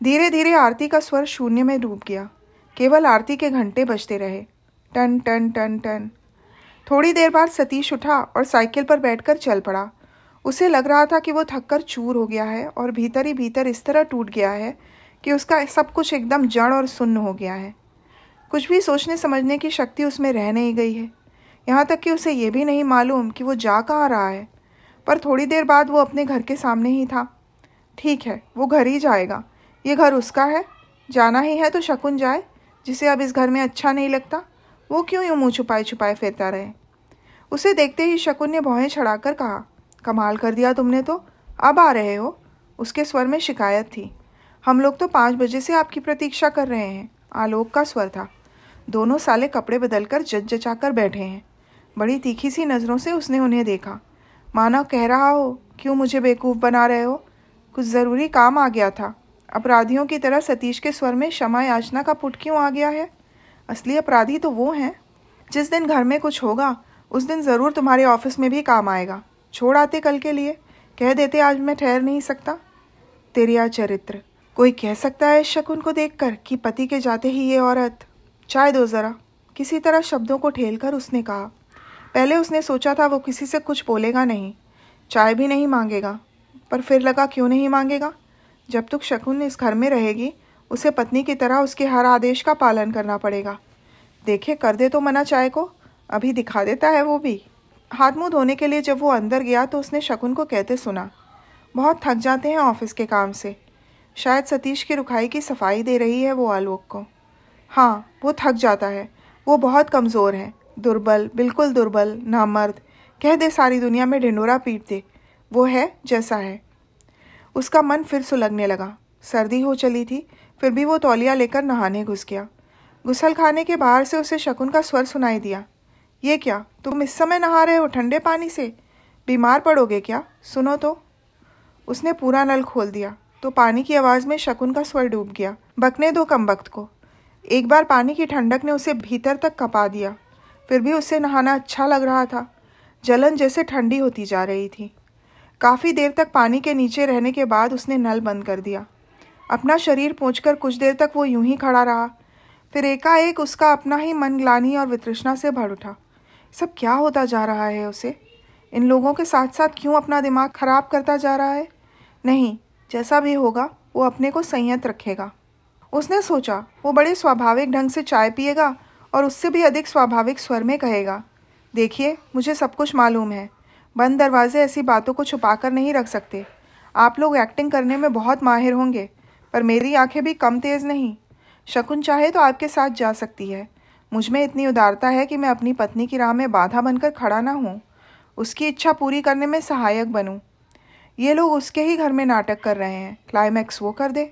धीरे धीरे आरती का स्वर शून्य में डूब गया केवल आरती के घंटे बजते रहे टन टन टन टन थोड़ी देर बाद सतीश उठा और साइकिल पर बैठकर चल पड़ा उसे लग रहा था कि वो थककर चूर हो गया है और भीतर ही भीतर इस तरह टूट गया है कि उसका सब कुछ एकदम जड़ और सुन्न हो गया है कुछ भी सोचने समझने की शक्ति उसमें रह नहीं गई है यहाँ तक कि उसे ये भी नहीं मालूम कि वो जा कहाँ रहा है पर थोड़ी देर बाद वो अपने घर के सामने ही था ठीक है वो घर ही जाएगा ये घर उसका है जाना ही है तो शकुन जाए जिसे अब इस घर में अच्छा नहीं लगता वो क्यों यूँ मुँह छुपाए छुपाए फिरता रहे उसे देखते ही शकुन ने भौहें छड़ाकर कहा कमाल कर दिया तुमने तो अब आ रहे हो उसके स्वर में शिकायत थी हम लोग तो पाँच बजे से आपकी प्रतीक्षा कर रहे हैं आलोक का स्वर था दोनों साले कपड़े बदलकर जचा कर बैठे हैं बड़ी तीखी सी नज़रों से उसने उन्हें देखा माना कह रहा हो क्यों मुझे बेवकूफ़ बना रहे हो कुछ ज़रूरी काम आ गया था अपराधियों की तरह सतीश के स्वर में क्षमा याचना का पुट क्यों आ गया है असली अपराधी तो वो हैं जिस दिन घर में कुछ होगा उस दिन ज़रूर तुम्हारे ऑफिस में भी काम आएगा छोड़ आते कल के लिए कह देते आज मैं ठहर नहीं सकता तेरिया चरित्र कोई कह सकता है शकुन को देखकर कि पति के जाते ही ये औरत चाय दो ज़रा किसी तरह शब्दों को ठेल कर उसने कहा पहले उसने सोचा था वो किसी से कुछ बोलेगा नहीं चाय भी नहीं मांगेगा पर फिर लगा क्यों नहीं मांगेगा जब तक शकुन इस घर में रहेगी उसे पत्नी की तरह उसके हर आदेश का पालन करना पड़ेगा देखे कर दे तो मना चाय को अभी दिखा देता है वो भी हाथ मुँह धोने के लिए जब वो अंदर गया तो उसने शकुन को कहते सुना बहुत थक जाते हैं ऑफिस के काम से शायद सतीश की रुखाई की सफाई दे रही है वो आलोक को हाँ वो थक जाता है वो बहुत कमज़ोर है दुर्बल बिल्कुल दुर्बल नामर्द कह दे सारी दुनिया में ढिंडोरा पीट दे वो है जैसा है उसका मन फिर सुलगने लगा सर्दी हो चली थी फिर भी वो तौलिया लेकर नहाने घुस गया गुसल खाने के बाहर से उसे शकुन का स्वर सुनाई दिया ये क्या तुम इस समय नहा रहे हो ठंडे पानी से बीमार पड़ोगे क्या सुनो तो उसने पूरा नल खोल दिया तो पानी की आवाज़ में शकुन का स्वर डूब गया बकने दो कम वक्त को एक बार पानी की ठंडक ने उसे भीतर तक कपा दिया फिर भी उसे नहाना अच्छा लग रहा था जलन जैसे ठंडी होती जा रही थी काफ़ी देर तक पानी के नीचे रहने के बाद उसने नल बंद कर दिया अपना शरीर पहुँच कुछ देर तक वो यूं ही खड़ा रहा फिर एकाएक उसका अपना ही मन ग्लानी और वितृष्णा से भर उठा सब क्या होता जा रहा है उसे इन लोगों के साथ साथ क्यों अपना दिमाग खराब करता जा रहा है नहीं जैसा भी होगा वो अपने को संयत रखेगा उसने सोचा वो बड़े स्वाभाविक ढंग से चाय पिएगा और उससे भी अधिक स्वाभाविक स्वर में कहेगा देखिए मुझे सब कुछ मालूम है बंद दरवाजे ऐसी बातों को छुपाकर नहीं रख सकते आप लोग एक्टिंग करने में बहुत माहिर होंगे पर मेरी आंखें भी कम तेज़ नहीं शकुन चाहे तो आपके साथ जा सकती है मुझ में इतनी उदारता है कि मैं अपनी पत्नी की राह में बाधा बनकर खड़ा ना हूँ उसकी इच्छा पूरी करने में सहायक बनूँ ये लोग उसके ही घर में नाटक कर रहे हैं क्लाइमैक्स वो कर दे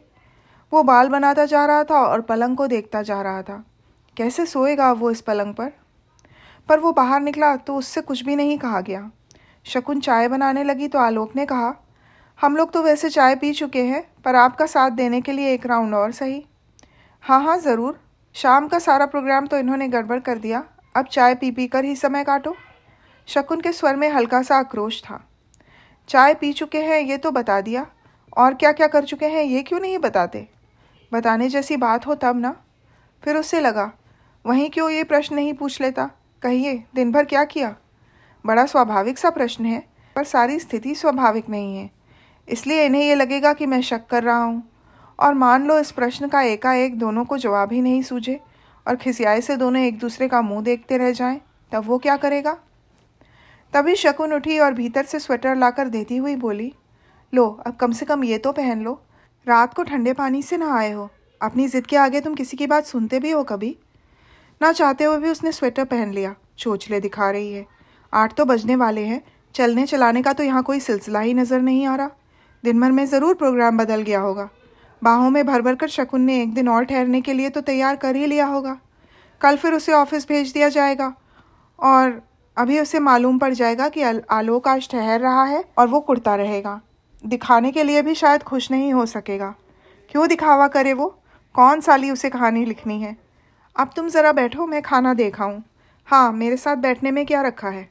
वो बाल बनाता जा रहा था और पलंग को देखता जा रहा था कैसे सोएगा वो इस पलंग पर पर वो बाहर निकला तो उससे कुछ भी नहीं कहा गया शकुन चाय बनाने लगी तो आलोक ने कहा हम लोग तो वैसे चाय पी चुके हैं पर आपका साथ देने के लिए एक राउंड और सही हाँ हाँ ज़रूर शाम का सारा प्रोग्राम तो इन्होंने गड़बड़ कर दिया अब चाय पी पी कर ही समय काटो शकुन के स्वर में हल्का सा आक्रोश था चाय पी चुके हैं ये तो बता दिया और क्या क्या कर चुके हैं ये क्यों नहीं बताते बताने जैसी बात हो तब ना फिर उससे लगा वहीं क्यों ये प्रश्न नहीं पूछ लेता कहिए दिन भर क्या किया बड़ा स्वाभाविक सा प्रश्न है पर सारी स्थिति स्वाभाविक नहीं है इसलिए इन्हें यह लगेगा कि मैं शक कर रहा हूँ और मान लो इस प्रश्न का एकाएक दोनों को जवाब ही नहीं सूझे और खिसियाए से दोनों एक दूसरे का मुंह देखते रह जाएं तब वो क्या करेगा तभी शकुन उठी और भीतर से स्वेटर लाकर देती हुई बोली लो अब कम से कम ये तो पहन लो रात को ठंडे पानी से नहाए हो अपनी ज़िद के आगे तुम किसी की बात सुनते भी हो कभी ना चाहते हुए भी उसने स्वेटर पहन लिया चोचले दिखा रही है आठ तो बजने वाले हैं चलने चलाने का तो यहाँ कोई सिलसिला ही नज़र नहीं आ रहा दिन भर में ज़रूर प्रोग्राम बदल गया होगा बाहों में भर भर कर शकुन ने एक दिन और ठहरने के लिए तो तैयार कर ही लिया होगा कल फिर उसे ऑफिस भेज दिया जाएगा और अभी उसे मालूम पड़ जाएगा कि आलोक आज ठहर रहा है और वो कुर्ता रहेगा दिखाने के लिए भी शायद खुश नहीं हो सकेगा क्यों दिखावा करे वो कौन साली उसे कहानी लिखनी है अब तुम ज़रा बैठो मैं खाना देखाऊँ हाँ मेरे साथ बैठने में क्या रखा है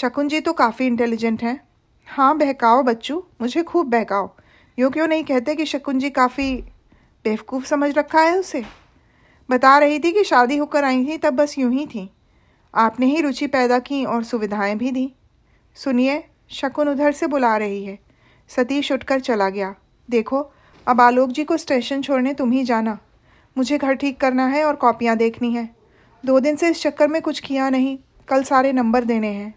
शकुन जी तो काफ़ी इंटेलिजेंट हैं हाँ बहकाओ बच्चू मुझे खूब बहकाओ यूँ क्यों नहीं कहते कि शकुन जी काफ़ी बेवकूफ़ समझ रखा है उसे बता रही थी कि शादी होकर आई थी तब बस यूं ही थी आपने ही रुचि पैदा की और सुविधाएं भी दी सुनिए शकुन उधर से बुला रही है सतीश उठकर चला गया देखो अब आलोक जी को स्टेशन छोड़ने तुम ही जाना मुझे घर ठीक करना है और कॉपियाँ देखनी है दो दिन से इस चक्कर में कुछ किया नहीं कल सारे नंबर देने हैं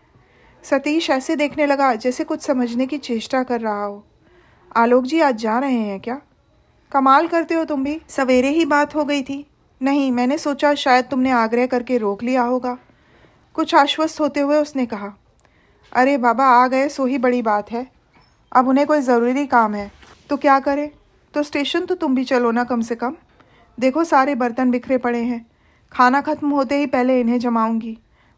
सतीश ऐसे देखने लगा जैसे कुछ समझने की चेष्टा कर रहा हो आलोक जी आज जा रहे हैं क्या कमाल करते हो तुम भी सवेरे ही बात हो गई थी नहीं मैंने सोचा शायद तुमने आग्रह करके रोक लिया होगा कुछ आश्वस्त होते हुए उसने कहा अरे बाबा आ गए सो ही बड़ी बात है अब उन्हें कोई ज़रूरी काम है तो क्या करें तो स्टेशन तो तुम भी चलो ना कम से कम देखो सारे बर्तन बिखरे पड़े हैं खाना खत्म होते ही पहले इन्हें जमाऊंगी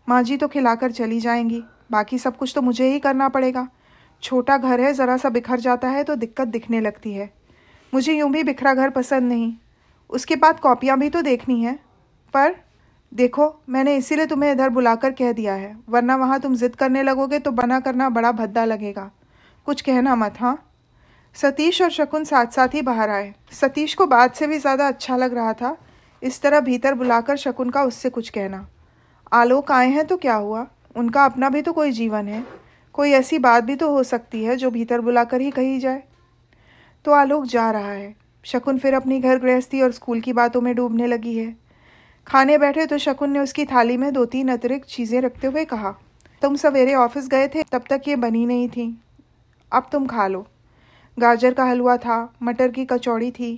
माँ जी तो खिलाकर चली जाएंगी बाकी सब कुछ तो मुझे ही करना पड़ेगा छोटा घर है ज़रा सा बिखर जाता है तो दिक्कत दिखने लगती है मुझे यूं भी बिखरा घर पसंद नहीं उसके बाद कॉपियाँ भी तो देखनी है पर देखो मैंने इसीलिए तुम्हें इधर बुलाकर कह दिया है वरना वहाँ तुम जिद करने लगोगे तो बना करना बड़ा भद्दा लगेगा कुछ कहना मत हाँ सतीश और शकुन साथ साथ ही बाहर आए सतीश को बाद से भी ज़्यादा अच्छा लग रहा था इस तरह भीतर बुलाकर शकुन का उससे कुछ कहना आलोक आए हैं तो क्या हुआ उनका अपना भी तो कोई जीवन है कोई ऐसी बात भी तो हो सकती है जो भीतर बुलाकर ही कही जाए तो आलोक जा रहा है शकुन फिर अपनी घर गृहस्थी और स्कूल की बातों में डूबने लगी है खाने बैठे तो शकुन ने उसकी थाली में दो तीन अतिरिक्त चीज़ें रखते हुए कहा तुम सवेरे ऑफिस गए थे तब तक ये बनी नहीं थी अब तुम खा लो गाजर का हलवा था मटर की कचौड़ी थी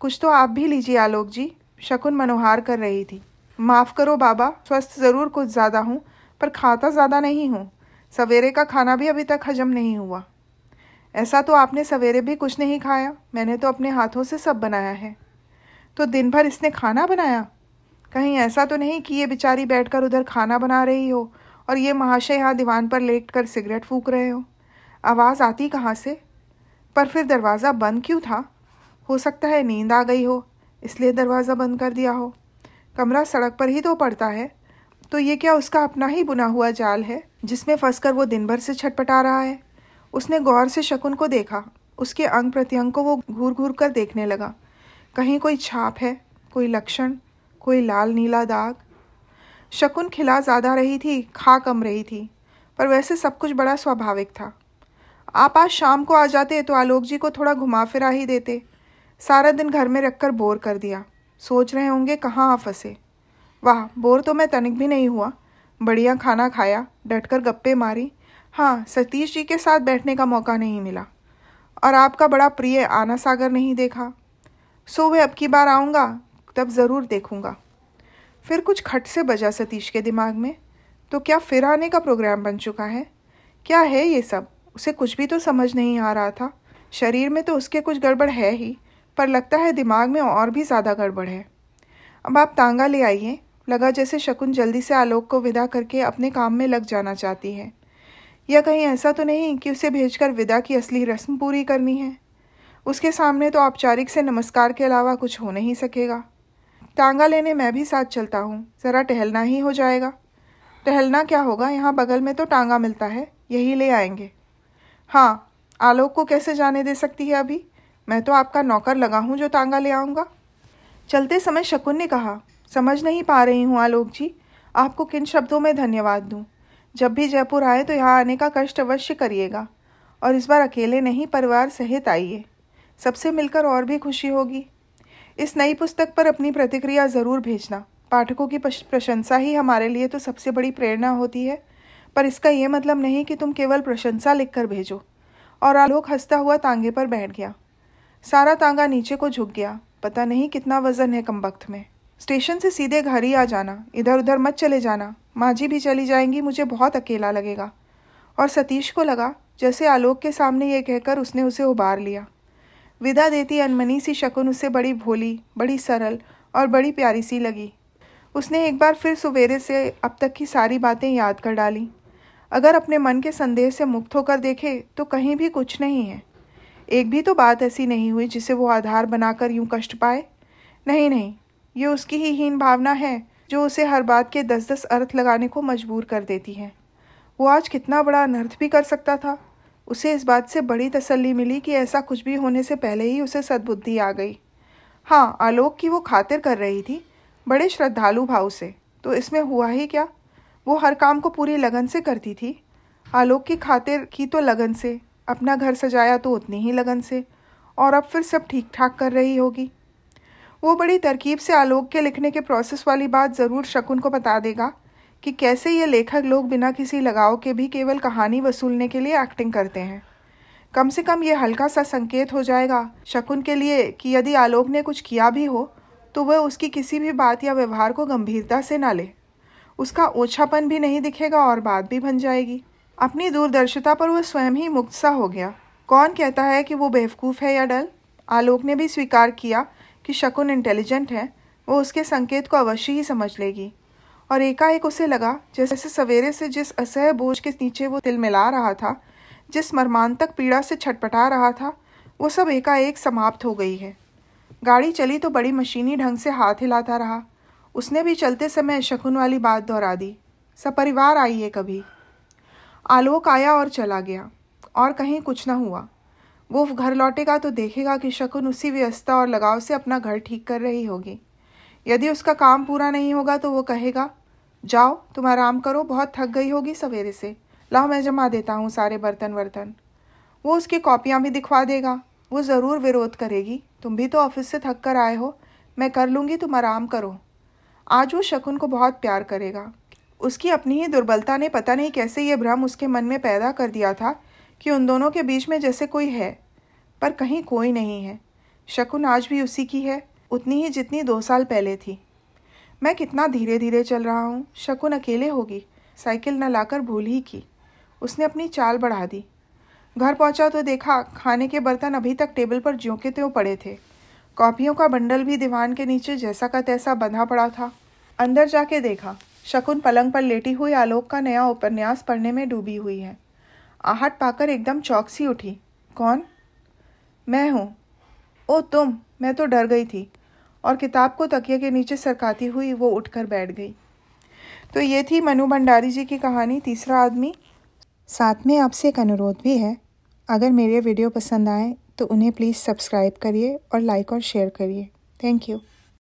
कुछ तो आप भी लीजिए आलोक जी शकुन मनोहार कर रही थी माफ़ करो बाबा स्वस्थ ज़रूर कुछ ज़्यादा हूँ पर खाता ज़्यादा नहीं हूँ सवेरे का खाना भी अभी तक हजम नहीं हुआ ऐसा तो आपने सवेरे भी कुछ नहीं खाया मैंने तो अपने हाथों से सब बनाया है तो दिन भर इसने खाना बनाया कहीं ऐसा तो नहीं कि ये बेचारी बैठकर उधर खाना बना रही हो और ये महाशय यहाँ दीवान पर लेट कर सिगरेट फूक रहे हो आवाज़ आती कहाँ से पर फिर दरवाज़ा बंद क्यों था हो सकता है नींद आ गई हो इसलिए दरवाज़ा बंद कर दिया हो कमरा सड़क पर ही तो पड़ता है तो ये क्या उसका अपना ही बुना हुआ जाल है जिसमें फंसकर वो दिन भर से छटपटा रहा है उसने गौर से शकुन को देखा उसके अंग प्रत्यंग को वो घूर घूर कर देखने लगा कहीं कोई छाप है कोई लक्षण कोई लाल नीला दाग शकुन खिला ज़्यादा रही थी खा कम रही थी पर वैसे सब कुछ बड़ा स्वाभाविक था आप आज शाम को आ जाते तो आलोक जी को थोड़ा घुमा फिरा ही देते सारा दिन घर में रखकर बोर कर दिया सोच रहे होंगे कहाँ आ फंसे वाह बोर तो मैं तनिक भी नहीं हुआ बढ़िया खाना खाया डटकर गप्पे मारी हाँ सतीश जी के साथ बैठने का मौका नहीं मिला और आपका बड़ा प्रिय आना सागर नहीं देखा सो वे अब की बार आऊँगा तब ज़रूर देखूंगा फिर कुछ खट से बजा सतीश के दिमाग में तो क्या फिर आने का प्रोग्राम बन चुका है क्या है ये सब उसे कुछ भी तो समझ नहीं आ रहा था शरीर में तो उसके कुछ गड़बड़ है ही पर लगता है दिमाग में और भी ज़्यादा गड़बड़ है अब आप तांगा ले आइए लगा जैसे शकुन जल्दी से आलोक को विदा करके अपने काम में लग जाना चाहती है या कहीं ऐसा तो नहीं कि उसे भेजकर विदा की असली रस्म पूरी करनी है उसके सामने तो औपचारिक से नमस्कार के अलावा कुछ हो नहीं सकेगा तांगा लेने मैं भी साथ चलता हूँ ज़रा टहलना ही हो जाएगा टहलना क्या होगा यहाँ बगल में तो टांगा मिलता है यही ले आएंगे हाँ आलोक को कैसे जाने दे सकती है अभी मैं तो आपका नौकर लगा हूँ जो तांगा ले आऊँगा चलते समय शकुन ने कहा समझ नहीं पा रही हूँ आलोक जी आपको किन शब्दों में धन्यवाद दूँ जब भी जयपुर आए तो यहाँ आने का कष्ट अवश्य करिएगा और इस बार अकेले नहीं परिवार सहित आइए सबसे मिलकर और भी खुशी होगी इस नई पुस्तक पर अपनी प्रतिक्रिया ज़रूर भेजना पाठकों की प्रशंसा ही हमारे लिए तो सबसे बड़ी प्रेरणा होती है पर इसका यह मतलब नहीं कि तुम केवल प्रशंसा लिखकर भेजो और आलोक हंसता हुआ तांगे पर बैठ गया सारा तांगा नीचे को झुक गया पता नहीं कितना वजन है कम वक्त में स्टेशन से सीधे घर ही आ जाना इधर उधर मत चले जाना माँ जी भी चली जाएंगी मुझे बहुत अकेला लगेगा और सतीश को लगा जैसे आलोक के सामने ये कहकर उसने उसे उबार लिया विदा देती अनमनी सी शकुन उसे बड़ी भोली बड़ी सरल और बड़ी प्यारी सी लगी उसने एक बार फिर सवेरे से अब तक की सारी बातें याद कर डाली अगर अपने मन के संदेह से मुक्त होकर देखे तो कहीं भी कुछ नहीं है एक भी तो बात ऐसी नहीं हुई जिसे वो आधार बनाकर यूं कष्ट पाए नहीं नहीं ये उसकी ही हीन भावना है जो उसे हर बात के दस दस अर्थ लगाने को मजबूर कर देती है वो आज कितना बड़ा अनर्थ भी कर सकता था उसे इस बात से बड़ी तसल्ली मिली कि ऐसा कुछ भी होने से पहले ही उसे सद्बुद्धि आ गई हाँ आलोक की वो खातिर कर रही थी बड़े श्रद्धालु भाव से तो इसमें हुआ ही क्या वो हर काम को पूरी लगन से करती थी आलोक की खातिर की तो लगन से अपना घर सजाया तो उतनी ही लगन से और अब फिर सब ठीक ठाक कर रही होगी वो बड़ी तरकीब से आलोक के लिखने के प्रोसेस वाली बात ज़रूर शकुन को बता देगा कि कैसे ये लेखक लोग बिना किसी लगाव के भी केवल कहानी वसूलने के लिए एक्टिंग करते हैं कम से कम ये हल्का सा संकेत हो जाएगा शकुन के लिए कि यदि आलोक ने कुछ किया भी हो तो वह उसकी किसी भी बात या व्यवहार को गंभीरता से ना ले उसका ओछापन भी नहीं दिखेगा और बात भी बन जाएगी अपनी दूरदर्शिता पर वह स्वयं ही मुक्त सा हो गया कौन कहता है कि वो बेवकूफ़ है या डल आलोक ने भी स्वीकार किया कि शकुन इंटेलिजेंट है वो उसके संकेत को अवश्य ही समझ लेगी और एकाएक उसे लगा जैसे सवेरे से जिस असह बोझ के नीचे वो तिल मिला रहा था जिस मर्मांतक पीड़ा से छटपटा रहा था वो सब एकाएक समाप्त हो गई है गाड़ी चली तो बड़ी मशीनी ढंग से हाथ हिलाता रहा उसने भी चलते समय शकुन वाली बात दोहरा दी सपरिवार आई है कभी आलोक आया और चला गया और कहीं कुछ ना हुआ वो घर लौटेगा तो देखेगा कि शकुन उसी व्यवस्था और लगाव से अपना घर ठीक कर रही होगी यदि उसका काम पूरा नहीं होगा तो वो कहेगा जाओ तुम आराम करो बहुत थक गई होगी सवेरे से लाओ मैं जमा देता हूँ सारे बर्तन वर्तन वो उसकी कॉपियाँ भी दिखवा देगा वो ज़रूर विरोध करेगी तुम भी तो ऑफिस से थक कर आए हो मैं कर लूँगी तुम आराम करो आज वो शकुन को बहुत प्यार करेगा उसकी अपनी ही दुर्बलता ने पता नहीं कैसे ये भ्रम उसके मन में पैदा कर दिया था कि उन दोनों के बीच में जैसे कोई है पर कहीं कोई नहीं है शकुन आज भी उसी की है उतनी ही जितनी दो साल पहले थी मैं कितना धीरे धीरे चल रहा हूँ शकुन अकेले होगी साइकिल न लाकर भूल ही की उसने अपनी चाल बढ़ा दी घर पहुंचा तो देखा खाने के बर्तन अभी तक टेबल पर ज्यों के त्यों पड़े थे कॉपियों का बंडल भी दीवान के नीचे जैसा का तैसा बंधा पड़ा था अंदर जाके देखा शकुन पलंग पर लेटी हुई आलोक का नया उपन्यास पढ़ने में डूबी हुई है आहट पाकर एकदम चौकसी उठी कौन मैं हूँ ओ तुम मैं तो डर गई थी और किताब को तकिए के नीचे सरकाती हुई वो उठकर बैठ गई तो ये थी मनु भंडारी जी की कहानी तीसरा आदमी साथ में आपसे एक अनुरोध भी है अगर मेरे वीडियो पसंद आए तो उन्हें प्लीज़ सब्सक्राइब करिए और लाइक और शेयर करिए थैंक यू